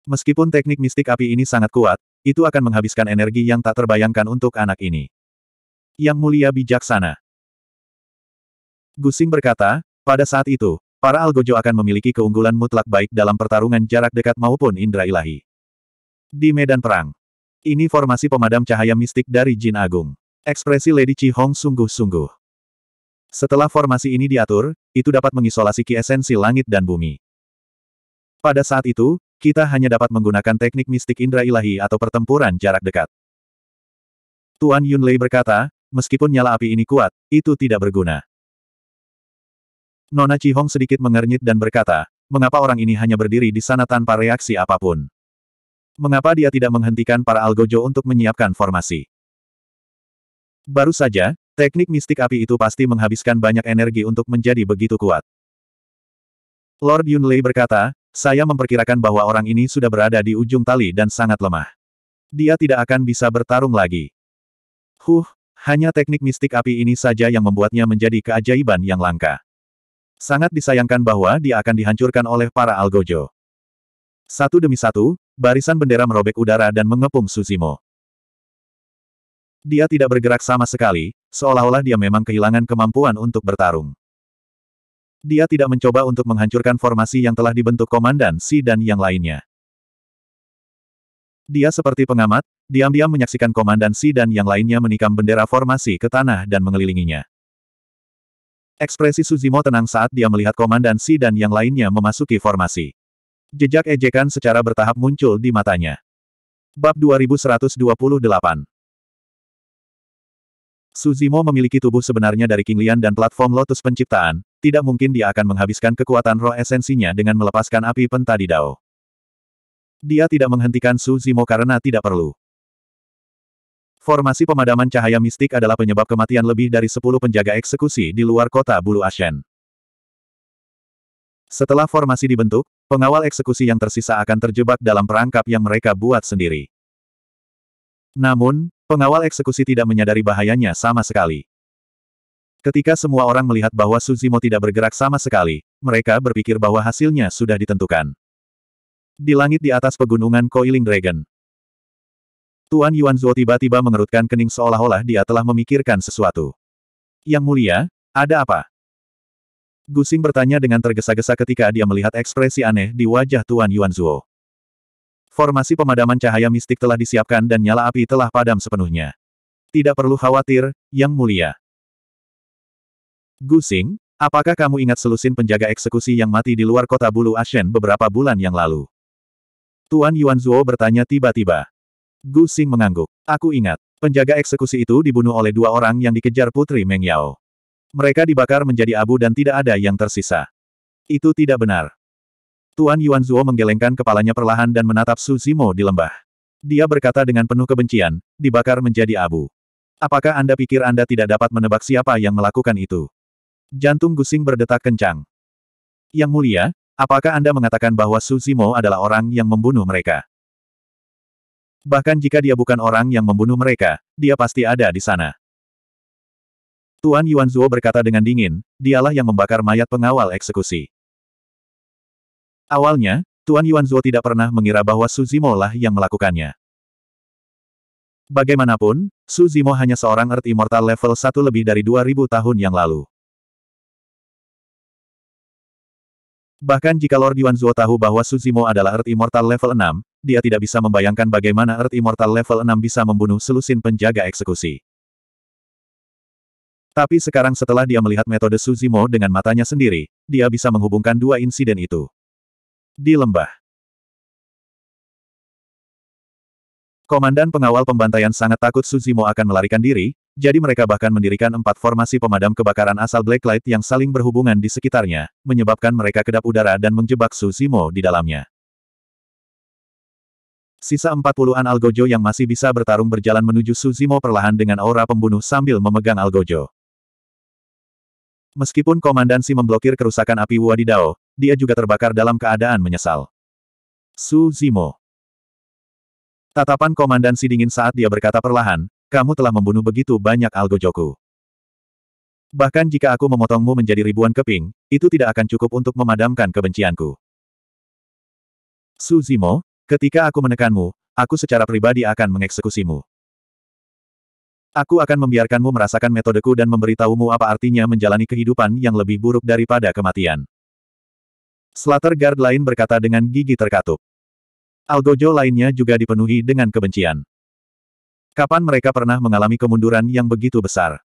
A: Meskipun teknik mistik api ini sangat kuat, itu akan menghabiskan energi yang tak terbayangkan untuk anak ini. Yang mulia bijaksana. Gusing berkata, pada saat itu, Para algojo akan memiliki keunggulan mutlak baik dalam pertarungan jarak dekat maupun indera ilahi. Di medan perang. Ini formasi pemadam cahaya mistik dari Jin Agung. Ekspresi Lady Chi Hong sungguh-sungguh. Setelah formasi ini diatur, itu dapat mengisolasi ki esensi langit dan bumi. Pada saat itu, kita hanya dapat menggunakan teknik mistik indera ilahi atau pertempuran jarak dekat. Tuan Yun Lei berkata, meskipun nyala api ini kuat, itu tidak berguna. Nona Cihong sedikit mengernyit dan berkata, mengapa orang ini hanya berdiri di sana tanpa reaksi apapun? Mengapa dia tidak menghentikan para algojo untuk menyiapkan formasi? Baru saja, teknik mistik api itu pasti menghabiskan banyak energi untuk menjadi begitu kuat. Lord Yunlei berkata, saya memperkirakan bahwa orang ini sudah berada di ujung tali dan sangat lemah. Dia tidak akan bisa bertarung lagi. Huh, hanya teknik mistik api ini saja yang membuatnya menjadi keajaiban yang langka. Sangat disayangkan bahwa dia akan dihancurkan oleh para Algojo. Satu demi satu, barisan bendera merobek udara dan mengepung Suzimo. Dia tidak bergerak sama sekali, seolah-olah dia memang kehilangan kemampuan untuk bertarung. Dia tidak mencoba untuk menghancurkan formasi yang telah dibentuk Komandan Si dan yang lainnya. Dia seperti pengamat, diam-diam menyaksikan Komandan Si dan yang lainnya menikam bendera formasi ke tanah dan mengelilinginya. Ekspresi Suzimo tenang saat dia melihat Komandan Si dan yang lainnya memasuki formasi. Jejak ejekan secara bertahap muncul di matanya. Bab 2128 Suzimo memiliki tubuh sebenarnya dari King Lian dan platform Lotus penciptaan, tidak mungkin dia akan menghabiskan kekuatan roh esensinya dengan melepaskan api pentadidao. Dia tidak menghentikan Suzimo karena tidak perlu. Formasi pemadaman cahaya mistik adalah penyebab kematian lebih dari 10 penjaga eksekusi di luar kota Bulu Ashen. Setelah formasi dibentuk, pengawal eksekusi yang tersisa akan terjebak dalam perangkap yang mereka buat sendiri. Namun, pengawal eksekusi tidak menyadari bahayanya sama sekali. Ketika semua orang melihat bahwa Suzimo tidak bergerak sama sekali, mereka berpikir bahwa hasilnya sudah ditentukan. Di langit di atas pegunungan Coiling Dragon, Tuan Yuan Yuanzuo tiba-tiba mengerutkan kening seolah-olah dia telah memikirkan sesuatu. Yang mulia, ada apa? Gusing bertanya dengan tergesa-gesa ketika dia melihat ekspresi aneh di wajah Tuan Yuan Yuanzuo. Formasi pemadaman cahaya mistik telah disiapkan dan nyala api telah padam sepenuhnya. Tidak perlu khawatir, Yang Mulia. Gusing, apakah kamu ingat selusin penjaga eksekusi yang mati di luar kota Bulu Ashen beberapa bulan yang lalu? Tuan Yuan Yuanzuo bertanya tiba-tiba. Gu Xing mengangguk. Aku ingat, penjaga eksekusi itu dibunuh oleh dua orang yang dikejar Putri Meng Yao. Mereka dibakar menjadi abu dan tidak ada yang tersisa. Itu tidak benar. Tuan Yuan Zuo menggelengkan kepalanya perlahan dan menatap Su Zimo di lembah. Dia berkata dengan penuh kebencian, dibakar menjadi abu. Apakah Anda pikir Anda tidak dapat menebak siapa yang melakukan itu? Jantung Gusing berdetak kencang. Yang mulia, apakah Anda mengatakan bahwa Su Zimo adalah orang yang membunuh mereka? Bahkan jika dia bukan orang yang membunuh mereka, dia pasti ada di sana. Tuan Yuan Zhuo berkata dengan dingin, dialah yang membakar mayat pengawal eksekusi. Awalnya, Tuan Yuan Zhuo tidak pernah mengira bahwa Su Zimo lah yang melakukannya. Bagaimanapun, Su Zimo hanya seorang Earth Immortal level 1 lebih dari 2000 tahun yang lalu. Bahkan jika Lord Yuan Zhuo tahu bahwa Su Zimo adalah Earth Immortal level 6, dia tidak bisa membayangkan bagaimana Earth Immortal level 6 bisa membunuh selusin penjaga eksekusi. Tapi sekarang setelah dia melihat metode Suzimo dengan matanya sendiri, dia bisa menghubungkan dua insiden itu. Di lembah. Komandan pengawal pembantaian sangat takut Suzimo akan melarikan diri, jadi mereka bahkan mendirikan empat formasi pemadam kebakaran asal Blacklight yang saling berhubungan di sekitarnya, menyebabkan mereka kedap udara dan menjebak Suzimo di dalamnya. Sisa 40-an Algojo yang masih bisa bertarung berjalan menuju Suzimo perlahan dengan aura pembunuh sambil memegang Algojo. Meskipun komandansi memblokir kerusakan api Wadidao, dia juga terbakar dalam keadaan menyesal. Suzimo. Tatapan komandansi dingin saat dia berkata perlahan, kamu telah membunuh begitu banyak Algojoku. Bahkan jika aku memotongmu menjadi ribuan keping, itu tidak akan cukup untuk memadamkan kebencianku. Suzimo, Ketika aku menekanmu, aku secara pribadi akan mengeksekusimu. Aku akan membiarkanmu merasakan metodeku dan memberitahumu apa artinya menjalani kehidupan yang lebih buruk daripada kematian. Slater Guard lain berkata dengan gigi terkatup. Algojo lainnya juga dipenuhi dengan kebencian. Kapan mereka pernah mengalami kemunduran yang begitu besar?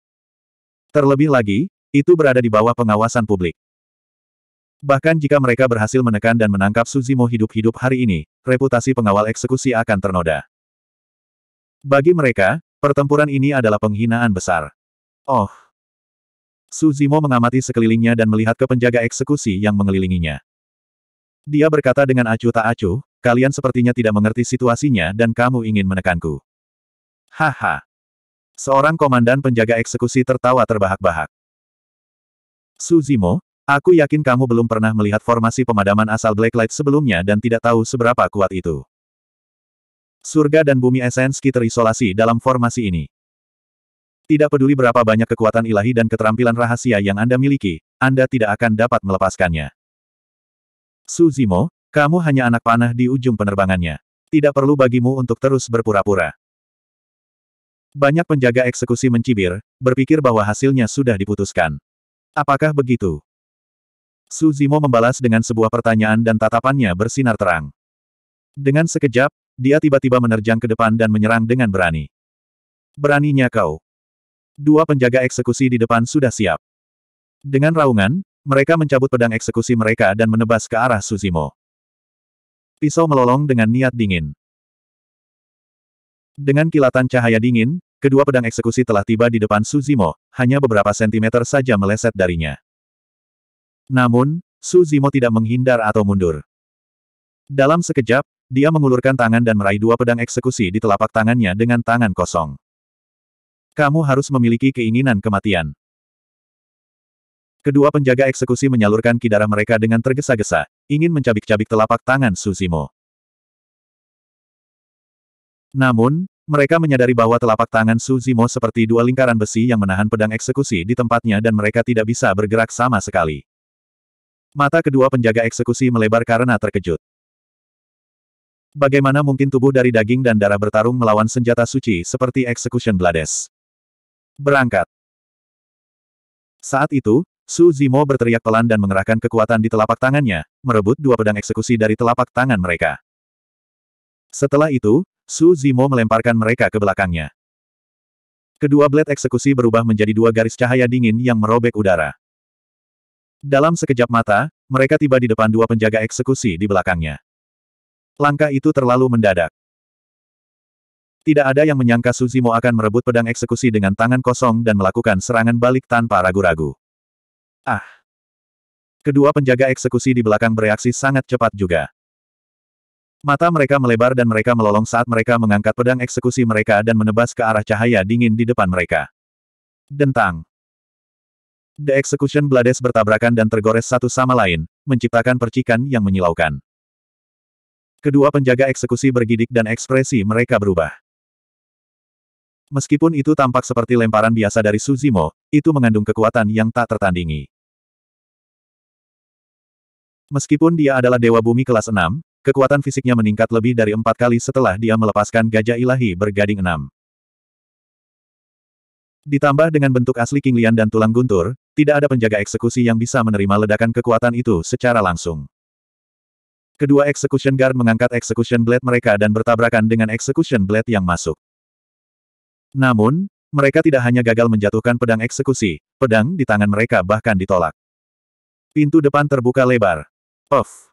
A: Terlebih lagi, itu berada di bawah pengawasan publik. Bahkan jika mereka berhasil menekan dan menangkap Suzimo hidup-hidup hari ini, reputasi pengawal eksekusi akan ternoda. Bagi mereka, pertempuran ini adalah penghinaan besar. Oh! Suzimo mengamati sekelilingnya dan melihat ke penjaga eksekusi yang mengelilinginya. Dia berkata dengan acuh tak acuh, kalian sepertinya tidak mengerti situasinya dan kamu ingin menekanku. Haha! Seorang komandan penjaga eksekusi tertawa terbahak-bahak. Suzimo, Aku yakin kamu belum pernah melihat formasi pemadaman asal Blacklight sebelumnya dan tidak tahu seberapa kuat itu. Surga dan bumi esenski terisolasi dalam formasi ini. Tidak peduli berapa banyak kekuatan ilahi dan keterampilan rahasia yang Anda miliki, Anda tidak akan dapat melepaskannya. Suzimo, kamu hanya anak panah di ujung penerbangannya. Tidak perlu bagimu untuk terus berpura-pura. Banyak penjaga eksekusi mencibir, berpikir bahwa hasilnya sudah diputuskan. Apakah begitu? Su Zimo membalas dengan sebuah pertanyaan dan tatapannya bersinar terang. Dengan sekejap, dia tiba-tiba menerjang ke depan dan menyerang dengan berani. Beraninya kau. Dua penjaga eksekusi di depan sudah siap. Dengan raungan, mereka mencabut pedang eksekusi mereka dan menebas ke arah Suzimo. Pisau melolong dengan niat dingin. Dengan kilatan cahaya dingin, kedua pedang eksekusi telah tiba di depan Suzimo, hanya beberapa sentimeter saja meleset darinya. Namun, Su Zimo tidak menghindar atau mundur. Dalam sekejap, dia mengulurkan tangan dan meraih dua pedang eksekusi di telapak tangannya dengan tangan kosong. Kamu harus memiliki keinginan kematian. Kedua penjaga eksekusi menyalurkan kidara mereka dengan tergesa-gesa, ingin mencabik-cabik telapak tangan Suzimo. Namun, mereka menyadari bahwa telapak tangan Suzimo seperti dua lingkaran besi yang menahan pedang eksekusi di tempatnya dan mereka tidak bisa bergerak sama sekali. Mata kedua penjaga eksekusi melebar karena terkejut. Bagaimana mungkin tubuh dari daging dan darah bertarung melawan senjata suci seperti Execution Blades? Berangkat. Saat itu, Su Zimo berteriak pelan dan mengerahkan kekuatan di telapak tangannya, merebut dua pedang eksekusi dari telapak tangan mereka. Setelah itu, Su Zimo melemparkan mereka ke belakangnya. Kedua blade eksekusi berubah menjadi dua garis cahaya dingin yang merobek udara. Dalam sekejap mata, mereka tiba di depan dua penjaga eksekusi di belakangnya. Langkah itu terlalu mendadak. Tidak ada yang menyangka Suzimo akan merebut pedang eksekusi dengan tangan kosong dan melakukan serangan balik tanpa ragu-ragu. Ah! Kedua penjaga eksekusi di belakang bereaksi sangat cepat juga. Mata mereka melebar dan mereka melolong saat mereka mengangkat pedang eksekusi mereka dan menebas ke arah cahaya dingin di depan mereka. Dentang! The Execution Blades bertabrakan dan tergores satu sama lain, menciptakan percikan yang menyilaukan. Kedua penjaga eksekusi bergidik dan ekspresi mereka berubah. Meskipun itu tampak seperti lemparan biasa dari Suzimo, itu mengandung kekuatan yang tak tertandingi. Meskipun dia adalah dewa bumi kelas 6, kekuatan fisiknya meningkat lebih dari empat kali setelah dia melepaskan gajah ilahi bergading enam. Ditambah dengan bentuk asli King Lian dan tulang guntur, tidak ada penjaga eksekusi yang bisa menerima ledakan kekuatan itu secara langsung. Kedua Execution Guard mengangkat Execution Blade mereka dan bertabrakan dengan Execution Blade yang masuk. Namun, mereka tidak hanya gagal menjatuhkan pedang eksekusi, pedang di tangan mereka bahkan ditolak. Pintu depan terbuka lebar. Off.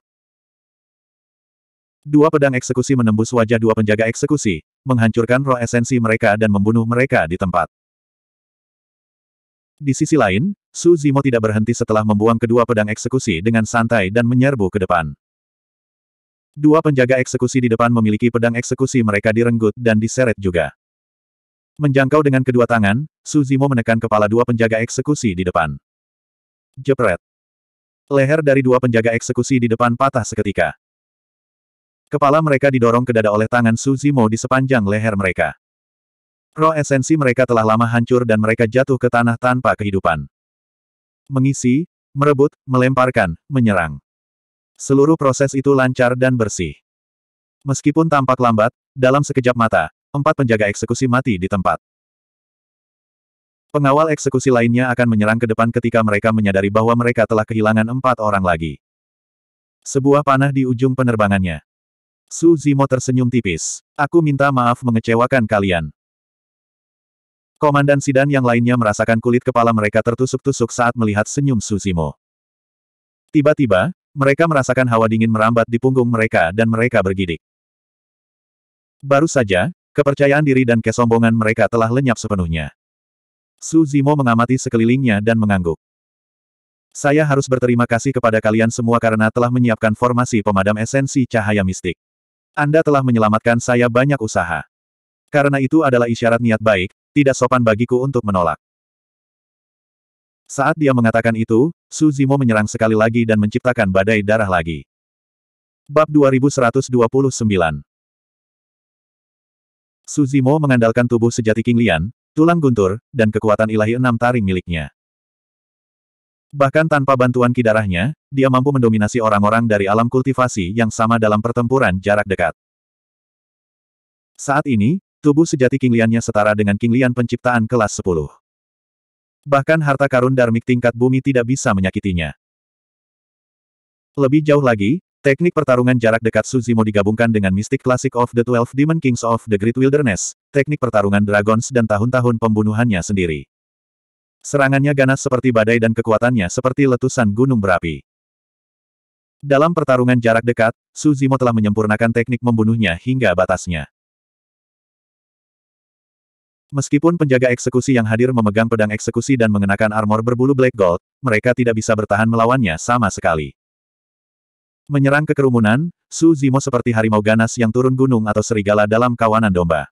A: Dua pedang eksekusi menembus wajah dua penjaga eksekusi, menghancurkan roh esensi mereka dan membunuh mereka di tempat. Di sisi lain, Su Zimo tidak berhenti setelah membuang kedua pedang eksekusi dengan santai dan menyerbu ke depan. Dua penjaga eksekusi di depan memiliki pedang eksekusi mereka direnggut dan diseret juga. Menjangkau dengan kedua tangan, Su Zimo menekan kepala dua penjaga eksekusi di depan. Jepret. Leher dari dua penjaga eksekusi di depan patah seketika. Kepala mereka didorong ke dada oleh tangan Suzimo di sepanjang leher mereka. Roh esensi mereka telah lama hancur dan mereka jatuh ke tanah tanpa kehidupan. Mengisi, merebut, melemparkan, menyerang. Seluruh proses itu lancar dan bersih. Meskipun tampak lambat, dalam sekejap mata, empat penjaga eksekusi mati di tempat. Pengawal eksekusi lainnya akan menyerang ke depan ketika mereka menyadari bahwa mereka telah kehilangan empat orang lagi. Sebuah panah di ujung penerbangannya. Su Zimo tersenyum tipis. Aku minta maaf mengecewakan kalian. Komandan Sidan yang lainnya merasakan kulit kepala mereka tertusuk-tusuk saat melihat senyum Suzimo. Tiba-tiba, mereka merasakan hawa dingin merambat di punggung mereka dan mereka bergidik. Baru saja, kepercayaan diri dan kesombongan mereka telah lenyap sepenuhnya. Suzimo mengamati sekelilingnya dan mengangguk. Saya harus berterima kasih kepada kalian semua karena telah menyiapkan formasi pemadam esensi cahaya mistik. Anda telah menyelamatkan saya banyak usaha. Karena itu adalah isyarat niat baik, tidak sopan bagiku untuk menolak. Saat dia mengatakan itu, Su Zimo menyerang sekali lagi dan menciptakan badai darah lagi. Bab 2129 Su Zimo mengandalkan tubuh sejati King Lian, tulang guntur, dan kekuatan ilahi enam taring miliknya. Bahkan tanpa bantuan kidarahnya, dia mampu mendominasi orang-orang dari alam kultivasi yang sama dalam pertempuran jarak dekat. Saat ini, Tubuh sejati King Liannya setara dengan King Lian penciptaan kelas 10. Bahkan harta karun darmik tingkat bumi tidak bisa menyakitinya. Lebih jauh lagi, teknik pertarungan jarak dekat Suzimo digabungkan dengan mistik klasik of the Twelve Demon Kings of the Great Wilderness, teknik pertarungan Dragons dan tahun-tahun pembunuhannya sendiri. Serangannya ganas seperti badai dan kekuatannya seperti letusan gunung berapi. Dalam pertarungan jarak dekat, Suzimo telah menyempurnakan teknik membunuhnya hingga batasnya. Meskipun penjaga eksekusi yang hadir memegang pedang eksekusi dan mengenakan armor berbulu black gold, mereka tidak bisa bertahan melawannya sama sekali. Menyerang ke kerumunan, Su Zimo seperti harimau ganas yang turun gunung atau serigala dalam kawanan domba.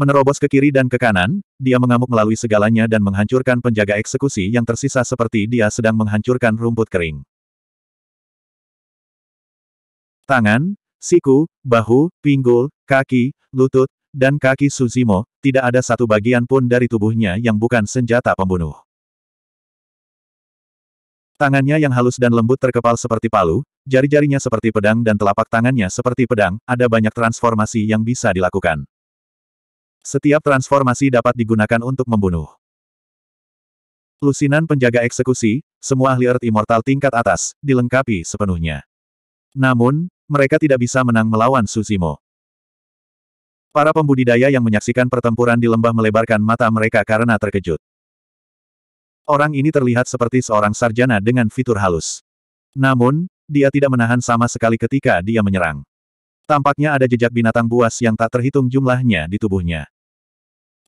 A: Menerobos ke kiri dan ke kanan, dia mengamuk melalui segalanya dan menghancurkan penjaga eksekusi yang tersisa seperti dia sedang menghancurkan rumput kering. Tangan, siku, bahu, pinggul, kaki, lutut, dan kaki Suzimo, tidak ada satu bagian pun dari tubuhnya yang bukan senjata pembunuh. Tangannya yang halus dan lembut terkepal seperti palu, jari-jarinya seperti pedang dan telapak tangannya seperti pedang, ada banyak transformasi yang bisa dilakukan. Setiap transformasi dapat digunakan untuk membunuh. Lusinan penjaga eksekusi, semua ahli Earth Immortal tingkat atas, dilengkapi sepenuhnya. Namun, mereka tidak bisa menang melawan Suzimo. Para pembudidaya yang menyaksikan pertempuran di lembah melebarkan mata mereka karena terkejut. Orang ini terlihat seperti seorang sarjana dengan fitur halus. Namun, dia tidak menahan sama sekali ketika dia menyerang. Tampaknya ada jejak binatang buas yang tak terhitung jumlahnya di tubuhnya.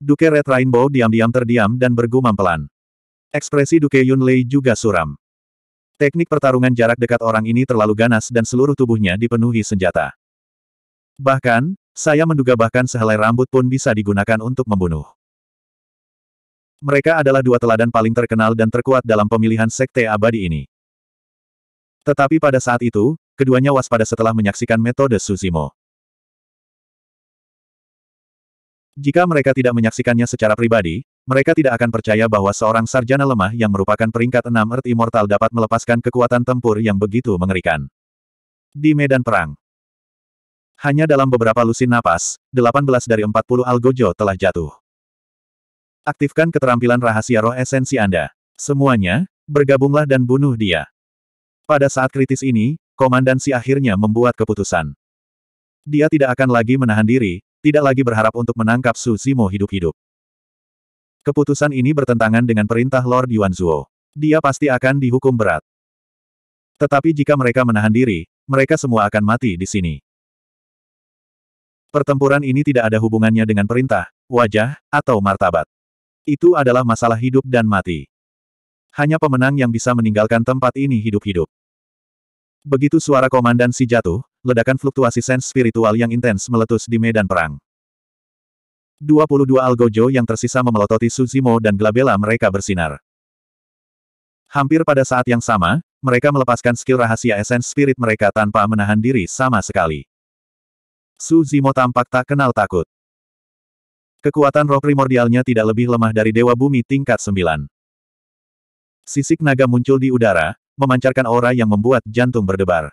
A: Duke Red Rainbow diam-diam terdiam dan bergumam pelan. Ekspresi Duke Yun Lei juga suram. Teknik pertarungan jarak dekat orang ini terlalu ganas dan seluruh tubuhnya dipenuhi senjata. Bahkan, saya menduga bahkan sehelai rambut pun bisa digunakan untuk membunuh. Mereka adalah dua teladan paling terkenal dan terkuat dalam pemilihan sekte abadi ini. Tetapi pada saat itu, keduanya waspada setelah menyaksikan metode Suzimo. Jika mereka tidak menyaksikannya secara pribadi, mereka tidak akan percaya bahwa seorang sarjana lemah yang merupakan peringkat enam Earth Immortal dapat melepaskan kekuatan tempur yang begitu mengerikan. Di medan perang, hanya dalam beberapa lusin napas, 18 dari 40 algojo telah jatuh. Aktifkan keterampilan rahasia roh esensi Anda. Semuanya, bergabunglah dan bunuh dia. Pada saat kritis ini, Komandan si akhirnya membuat keputusan. Dia tidak akan lagi menahan diri, tidak lagi berharap untuk menangkap Su Zimo hidup-hidup. Keputusan ini bertentangan dengan perintah Lord Yuan Zhuo. Dia pasti akan dihukum berat. Tetapi jika mereka menahan diri, mereka semua akan mati di sini. Pertempuran ini tidak ada hubungannya dengan perintah, wajah, atau martabat. Itu adalah masalah hidup dan mati. Hanya pemenang yang bisa meninggalkan tempat ini hidup-hidup. Begitu suara komandan si jatuh, ledakan fluktuasi sens spiritual yang intens meletus di medan perang. 22 algojo yang tersisa memelototi Suzimo dan Glabella mereka bersinar. Hampir pada saat yang sama, mereka melepaskan skill rahasia esens spirit mereka tanpa menahan diri sama sekali. Su Zimo tampak tak kenal takut. Kekuatan roh primordialnya tidak lebih lemah dari Dewa Bumi tingkat 9. Sisik naga muncul di udara, memancarkan aura yang membuat jantung berdebar.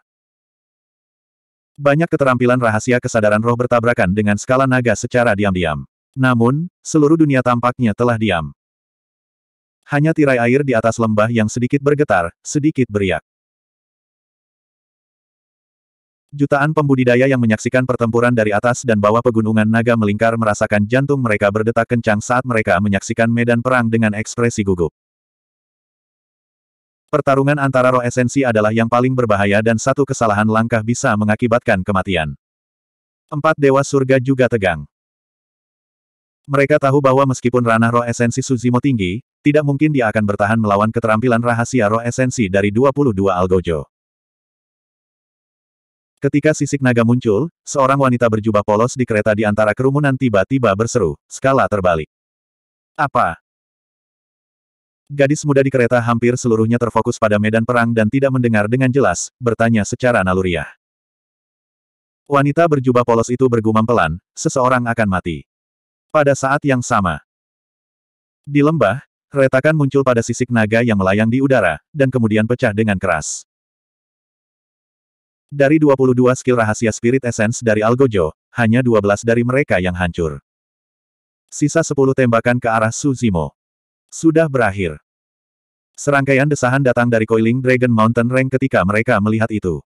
A: Banyak keterampilan rahasia kesadaran roh bertabrakan dengan skala naga secara diam-diam. Namun, seluruh dunia tampaknya telah diam. Hanya tirai air di atas lembah yang sedikit bergetar, sedikit beriak. Jutaan pembudidaya yang menyaksikan pertempuran dari atas dan bawah pegunungan naga melingkar merasakan jantung mereka berdetak kencang saat mereka menyaksikan medan perang dengan ekspresi gugup. Pertarungan antara roh esensi adalah yang paling berbahaya dan satu kesalahan langkah bisa mengakibatkan kematian. Empat dewa surga juga tegang. Mereka tahu bahwa meskipun ranah roh esensi Suzimo tinggi, tidak mungkin dia akan bertahan melawan keterampilan rahasia roh esensi dari 22 Algojo. Ketika sisik naga muncul, seorang wanita berjubah polos di kereta di antara kerumunan tiba-tiba berseru, skala terbalik. Apa? Gadis muda di kereta hampir seluruhnya terfokus pada medan perang dan tidak mendengar dengan jelas, bertanya secara naluriah. Wanita berjubah polos itu bergumam pelan, seseorang akan mati. Pada saat yang sama. Di lembah, retakan muncul pada sisik naga yang melayang di udara, dan kemudian pecah dengan keras. Dari 22 skill rahasia Spirit Essence dari Algojo, hanya 12 dari mereka yang hancur. Sisa 10 tembakan ke arah Suzimo. Sudah berakhir. Serangkaian desahan datang dari Coiling Dragon Mountain Rank ketika mereka melihat itu.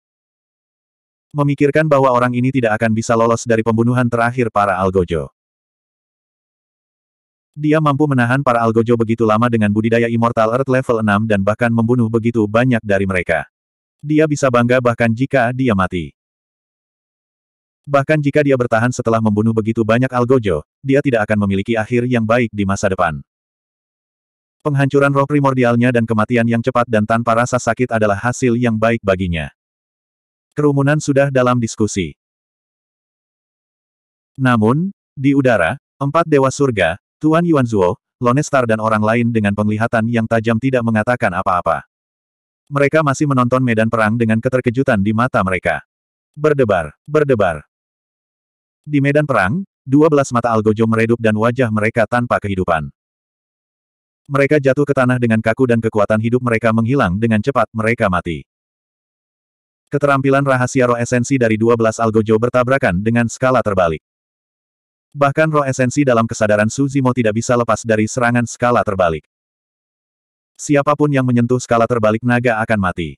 A: Memikirkan bahwa orang ini tidak akan bisa lolos dari pembunuhan terakhir para Algojo. Dia mampu menahan para Algojo begitu lama dengan budidaya Immortal Earth level 6 dan bahkan membunuh begitu banyak dari mereka. Dia bisa bangga bahkan jika dia mati. Bahkan jika dia bertahan setelah membunuh begitu banyak Algojo, dia tidak akan memiliki akhir yang baik di masa depan. Penghancuran roh primordialnya dan kematian yang cepat dan tanpa rasa sakit adalah hasil yang baik baginya. Kerumunan sudah dalam diskusi. Namun, di udara, empat dewa surga, Tuan Yuan Zuo, Star dan orang lain dengan penglihatan yang tajam tidak mengatakan apa-apa. Mereka masih menonton medan perang dengan keterkejutan di mata mereka. Berdebar, berdebar. Di medan perang, dua belas mata Algojo meredup dan wajah mereka tanpa kehidupan. Mereka jatuh ke tanah dengan kaku dan kekuatan hidup mereka menghilang dengan cepat mereka mati. Keterampilan rahasia roh esensi dari dua belas algojo bertabrakan dengan skala terbalik. Bahkan roh esensi dalam kesadaran Suzimo tidak bisa lepas dari serangan skala terbalik. Siapapun yang menyentuh skala terbalik naga akan mati.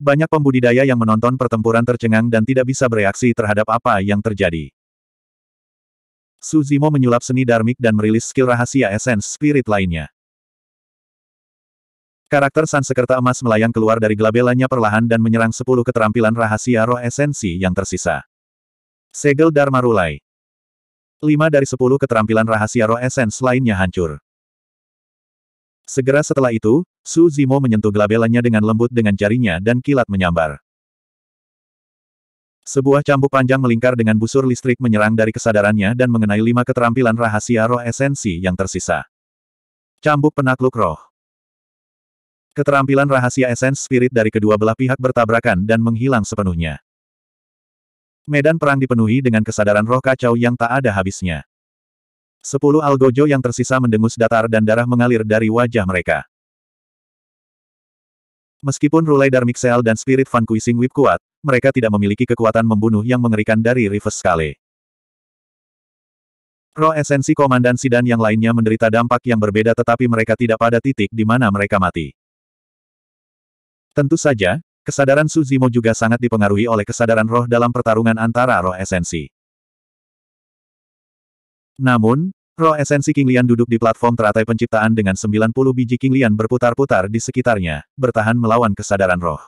A: Banyak pembudidaya yang menonton pertempuran tercengang dan tidak bisa bereaksi terhadap apa yang terjadi. Suzimo menyulap seni darmik dan merilis skill rahasia esens spirit lainnya. Karakter Sansekerta Emas melayang keluar dari gelabelanya perlahan dan menyerang sepuluh keterampilan rahasia roh esensi yang tersisa. Segel Dharma Rulai. Lima dari sepuluh keterampilan rahasia roh esens lainnya hancur. Segera setelah itu, Su Zimo menyentuh gelabelannya dengan lembut dengan jarinya dan kilat menyambar. Sebuah cambuk panjang melingkar dengan busur listrik menyerang dari kesadarannya dan mengenai lima keterampilan rahasia roh esensi yang tersisa. Cambuk penakluk roh. Keterampilan rahasia esens spirit dari kedua belah pihak bertabrakan dan menghilang sepenuhnya. Medan perang dipenuhi dengan kesadaran roh kacau yang tak ada habisnya. Sepuluh algojo yang tersisa mendengus datar dan darah mengalir dari wajah mereka. Meskipun Rulai Darmixel dan Spirit Van Kuising Whip kuat, mereka tidak memiliki kekuatan membunuh yang mengerikan dari Rivers Kale. Roh esensi Komandan Sidan yang lainnya menderita dampak yang berbeda tetapi mereka tidak pada titik di mana mereka mati. Tentu saja, kesadaran Suzimo juga sangat dipengaruhi oleh kesadaran roh dalam pertarungan antara roh esensi. Namun, roh esensi Lian duduk di platform teratai penciptaan dengan 90 biji Lian berputar-putar di sekitarnya, bertahan melawan kesadaran roh.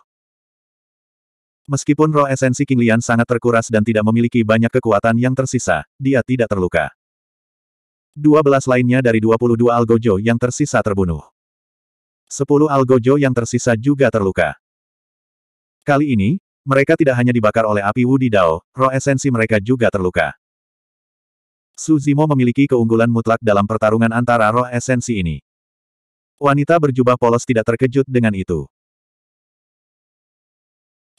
A: Meskipun roh esensi Lian sangat terkuras dan tidak memiliki banyak kekuatan yang tersisa, dia tidak terluka. 12 lainnya dari 22 algojo yang tersisa terbunuh. 10 algojo yang tersisa juga terluka. Kali ini, mereka tidak hanya dibakar oleh api wudi dao, roh esensi mereka juga terluka. Suzimo memiliki keunggulan mutlak dalam pertarungan antara roh esensi ini. Wanita berjubah polos tidak terkejut dengan itu.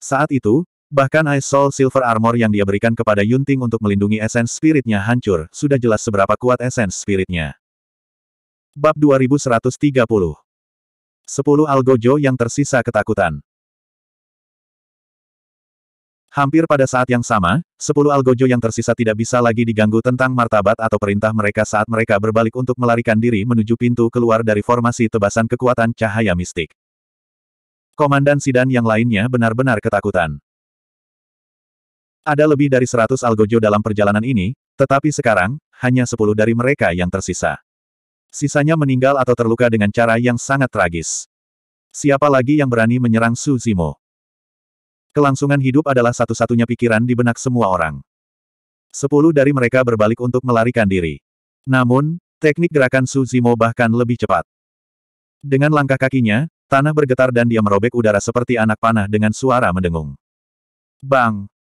A: Saat itu, bahkan Ice Soul Silver Armor yang dia berikan kepada Yunting untuk melindungi esens spiritnya hancur, sudah jelas seberapa kuat esens spiritnya. Bab 2130 10 Algojo yang tersisa ketakutan Hampir pada saat yang sama, sepuluh algojo yang tersisa tidak bisa lagi diganggu tentang martabat atau perintah mereka saat mereka berbalik untuk melarikan diri menuju pintu keluar dari formasi tebasan kekuatan cahaya mistik. Komandan Sidan yang lainnya benar-benar ketakutan. Ada lebih dari seratus algojo dalam perjalanan ini, tetapi sekarang, hanya sepuluh dari mereka yang tersisa. Sisanya meninggal atau terluka dengan cara yang sangat tragis. Siapa lagi yang berani menyerang Su Kelangsungan hidup adalah satu-satunya pikiran di benak semua orang. Sepuluh dari mereka berbalik untuk melarikan diri. Namun, teknik gerakan Suzimo bahkan lebih cepat. Dengan langkah kakinya, tanah bergetar dan dia merobek udara seperti anak panah dengan suara mendengung. Bang!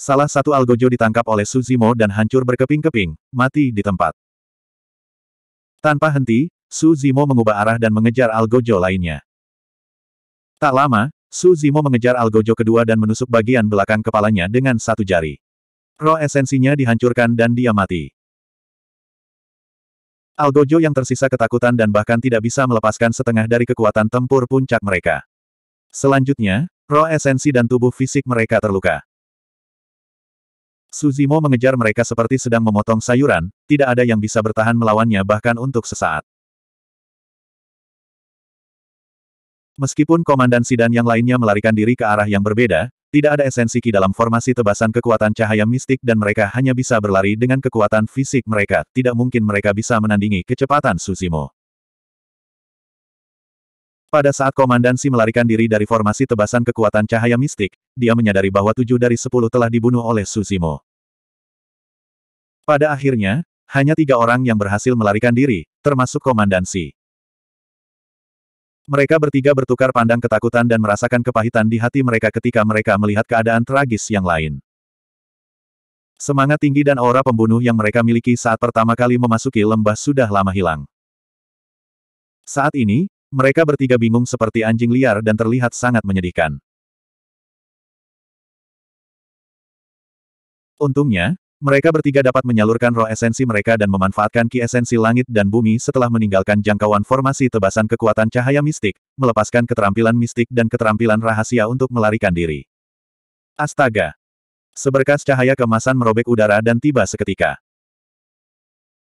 A: Salah satu algojo ditangkap oleh Suzimo dan hancur berkeping-keping, mati di tempat. Tanpa henti, Suzimo mengubah arah dan mengejar algojo lainnya. Tak lama, Su Zimo mengejar Algojo kedua dan menusuk bagian belakang kepalanya dengan satu jari. Roh esensinya dihancurkan dan dia mati. Algojo yang tersisa ketakutan dan bahkan tidak bisa melepaskan setengah dari kekuatan tempur puncak mereka. Selanjutnya, roh esensi dan tubuh fisik mereka terluka. Suzimo mengejar mereka seperti sedang memotong sayuran, tidak ada yang bisa bertahan melawannya bahkan untuk sesaat. Meskipun Komandan Sidan yang lainnya melarikan diri ke arah yang berbeda, tidak ada esensi Ki dalam formasi tebasan kekuatan cahaya mistik dan mereka hanya bisa berlari dengan kekuatan fisik mereka, tidak mungkin mereka bisa menandingi kecepatan Susimo. Pada saat Komandan Si melarikan diri dari formasi tebasan kekuatan cahaya mistik, dia menyadari bahwa tujuh dari sepuluh telah dibunuh oleh Susimo. Pada akhirnya, hanya tiga orang yang berhasil melarikan diri, termasuk Komandan Si. Mereka bertiga bertukar pandang ketakutan dan merasakan kepahitan di hati mereka ketika mereka melihat keadaan tragis yang lain. Semangat tinggi dan aura pembunuh yang mereka miliki saat pertama kali memasuki lembah sudah lama hilang. Saat ini, mereka bertiga bingung seperti anjing liar dan terlihat sangat menyedihkan. Untungnya, mereka bertiga dapat menyalurkan roh esensi mereka dan memanfaatkan ki esensi langit dan bumi setelah meninggalkan jangkauan formasi tebasan kekuatan cahaya mistik, melepaskan keterampilan mistik dan keterampilan rahasia untuk melarikan diri. Astaga! Seberkas cahaya kemasan merobek udara dan tiba seketika.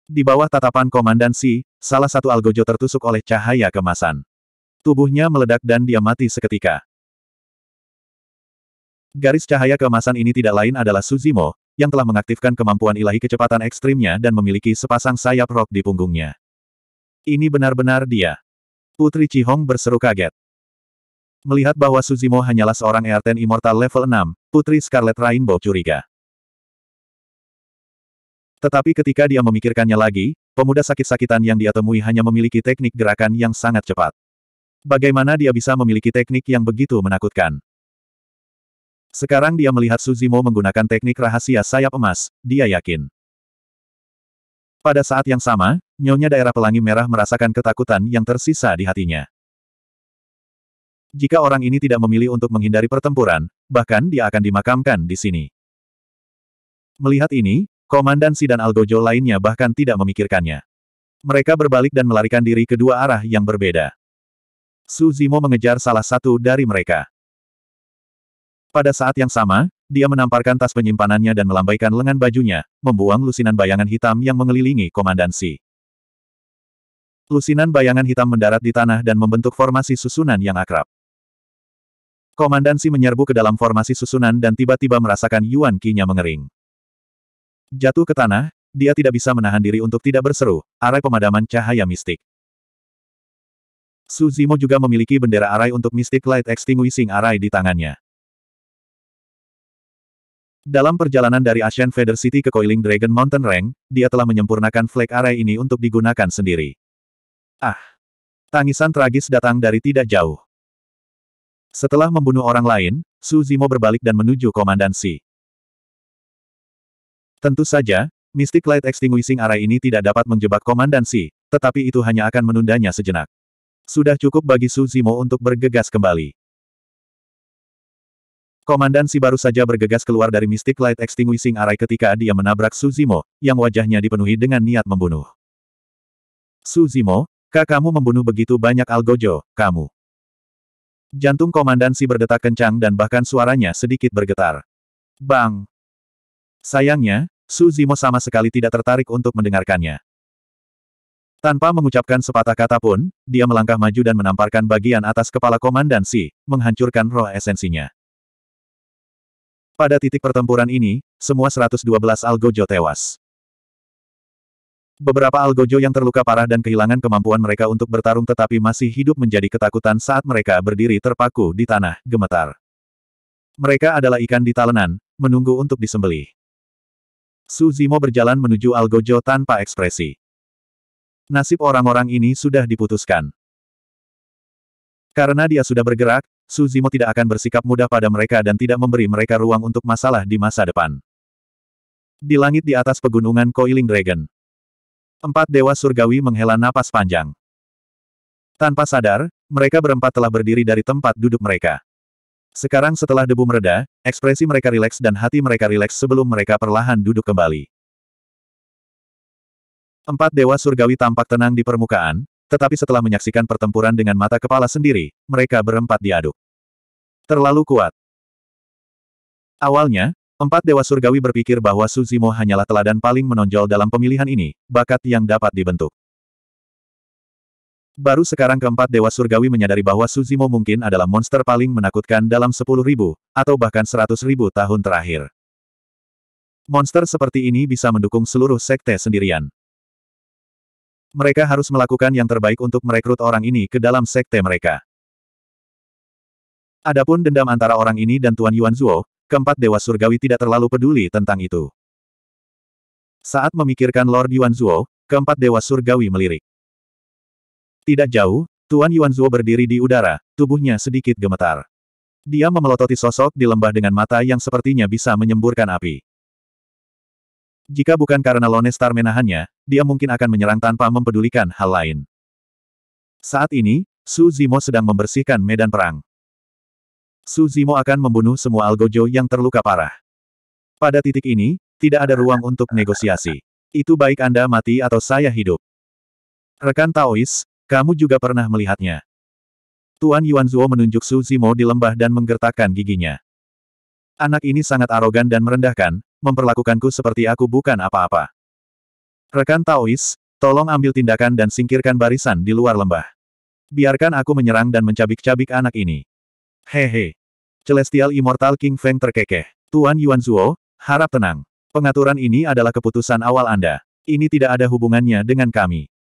A: Di bawah tatapan Komandan Si, salah satu algojo tertusuk oleh cahaya kemasan. Tubuhnya meledak dan dia mati seketika. Garis cahaya kemasan ini tidak lain adalah Suzimo, yang telah mengaktifkan kemampuan ilahi kecepatan ekstrimnya dan memiliki sepasang sayap rok di punggungnya. Ini benar-benar dia. Putri Cihong berseru kaget. Melihat bahwa Suzimo hanyalah seorang Ertan Immortal level 6, Putri Scarlet Rainbow curiga. Tetapi ketika dia memikirkannya lagi, pemuda sakit-sakitan yang dia temui hanya memiliki teknik gerakan yang sangat cepat. Bagaimana dia bisa memiliki teknik yang begitu menakutkan? Sekarang dia melihat Suzimo menggunakan teknik rahasia sayap emas, dia yakin. Pada saat yang sama, nyonya daerah pelangi merah merasakan ketakutan yang tersisa di hatinya. Jika orang ini tidak memilih untuk menghindari pertempuran, bahkan dia akan dimakamkan di sini. Melihat ini, komandan Si dan Algojo lainnya bahkan tidak memikirkannya. Mereka berbalik dan melarikan diri ke dua arah yang berbeda. Suzimo mengejar salah satu dari mereka. Pada saat yang sama, dia menamparkan tas penyimpanannya dan melambaikan lengan bajunya, membuang lusinan bayangan hitam yang mengelilingi Komandan Si. Lusinan bayangan hitam mendarat di tanah dan membentuk formasi susunan yang akrab. Komandan Si menyerbu ke dalam formasi susunan dan tiba-tiba merasakan Yuan Qi-nya mengering. Jatuh ke tanah, dia tidak bisa menahan diri untuk tidak berseru, arai pemadaman cahaya mistik. Suzimo juga memiliki bendera arai untuk mistik Light Extinguishing Arai di tangannya. Dalam perjalanan dari Ashen Feather City ke Coiling Dragon Mountain Rank, dia telah menyempurnakan flag array ini untuk digunakan sendiri. Ah! Tangisan tragis datang dari tidak jauh. Setelah membunuh orang lain, Su Zimo berbalik dan menuju Komandan Si. Tentu saja, Mystic Light Extinguishing Array ini tidak dapat menjebak Komandan Si, tetapi itu hanya akan menundanya sejenak. Sudah cukup bagi Su Zimo untuk bergegas kembali. Komandan Si baru saja bergegas keluar dari Mystic Light Extinguishing Array ketika dia menabrak Suzimo, yang wajahnya dipenuhi dengan niat membunuh. Suzimo, kak membunuh begitu banyak Algojo, kamu. Jantung Komandan Si berdetak kencang dan bahkan suaranya sedikit bergetar. Bang! Sayangnya, Suzimo sama sekali tidak tertarik untuk mendengarkannya. Tanpa mengucapkan sepatah kata pun, dia melangkah maju dan menamparkan bagian atas kepala Komandan Si, menghancurkan roh esensinya. Pada titik pertempuran ini, semua 112 algojo tewas. Beberapa algojo yang terluka parah dan kehilangan kemampuan mereka untuk bertarung tetapi masih hidup menjadi ketakutan saat mereka berdiri terpaku di tanah, gemetar. Mereka adalah ikan di talenan, menunggu untuk disembelih. Suzimo berjalan menuju algojo tanpa ekspresi. Nasib orang-orang ini sudah diputuskan. Karena dia sudah bergerak, Suzimo tidak akan bersikap mudah pada mereka dan tidak memberi mereka ruang untuk masalah di masa depan. Di langit di atas pegunungan Coiling Dragon. Empat dewa surgawi menghela napas panjang. Tanpa sadar, mereka berempat telah berdiri dari tempat duduk mereka. Sekarang setelah debu mereda, ekspresi mereka rileks dan hati mereka rileks sebelum mereka perlahan duduk kembali. Empat dewa surgawi tampak tenang di permukaan, tetapi setelah menyaksikan pertempuran dengan mata kepala sendiri, mereka berempat diaduk. Terlalu kuat. Awalnya, empat dewa surgawi berpikir bahwa Suzimo hanyalah teladan paling menonjol dalam pemilihan ini, bakat yang dapat dibentuk. Baru sekarang keempat dewa surgawi menyadari bahwa Suzimo mungkin adalah monster paling menakutkan dalam sepuluh ribu, atau bahkan seratus ribu tahun terakhir. Monster seperti ini bisa mendukung seluruh sekte sendirian. Mereka harus melakukan yang terbaik untuk merekrut orang ini ke dalam sekte mereka. Adapun dendam antara orang ini dan Tuan Yuan Zhuo, keempat dewa surgawi tidak terlalu peduli tentang itu. Saat memikirkan Lord Yuan Zhuo, keempat dewa surgawi melirik. Tidak jauh, Tuan Yuan Zhuo berdiri di udara, tubuhnya sedikit gemetar. Dia memelototi sosok di lembah dengan mata yang sepertinya bisa menyemburkan api. Jika bukan karena Lone Star menahannya, dia mungkin akan menyerang tanpa mempedulikan hal lain. Saat ini, Su Zimo sedang membersihkan medan perang. Su Zimo akan membunuh semua Algojo yang terluka parah. Pada titik ini, tidak ada ruang untuk negosiasi. Itu baik Anda mati atau saya hidup. Rekan Taois, kamu juga pernah melihatnya. Tuan Yuan Zuo menunjuk Su Zimo di lembah dan menggertakkan giginya. Anak ini sangat arogan dan merendahkan, memperlakukanku seperti aku bukan apa-apa. Rekan Taois, tolong ambil tindakan dan singkirkan barisan di luar lembah. Biarkan aku menyerang dan mencabik-cabik anak ini. Hehe. Celestial Immortal King Feng terkekeh. Tuan Yuan Zuo, harap tenang. Pengaturan ini adalah keputusan awal Anda. Ini tidak ada hubungannya dengan kami.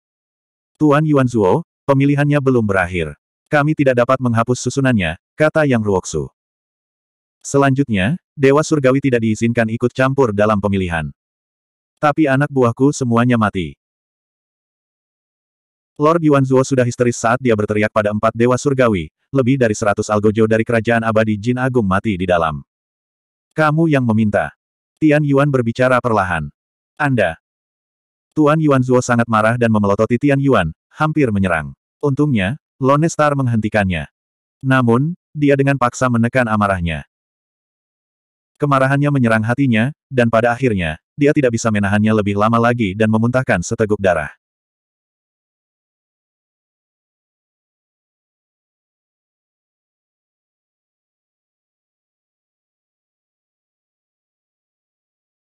A: Tuan Yuan Zuo, pemilihannya belum berakhir. Kami tidak dapat menghapus susunannya, kata Yang Ruoksu. Selanjutnya, Dewa Surgawi tidak diizinkan ikut campur dalam pemilihan. Tapi anak buahku semuanya mati. Lord Yuan Zuo sudah histeris saat dia berteriak pada empat Dewa Surgawi, lebih dari seratus algojo dari kerajaan abadi Jin Agung mati di dalam. Kamu yang meminta. Tian Yuan berbicara perlahan. Anda. Tuan Yuan Zuo sangat marah dan memelototi Tian Yuan, hampir menyerang. Untungnya, Lone Star menghentikannya. Namun, dia dengan paksa menekan amarahnya. Kemarahannya menyerang hatinya, dan pada akhirnya, dia tidak bisa menahannya lebih lama lagi dan memuntahkan seteguk darah.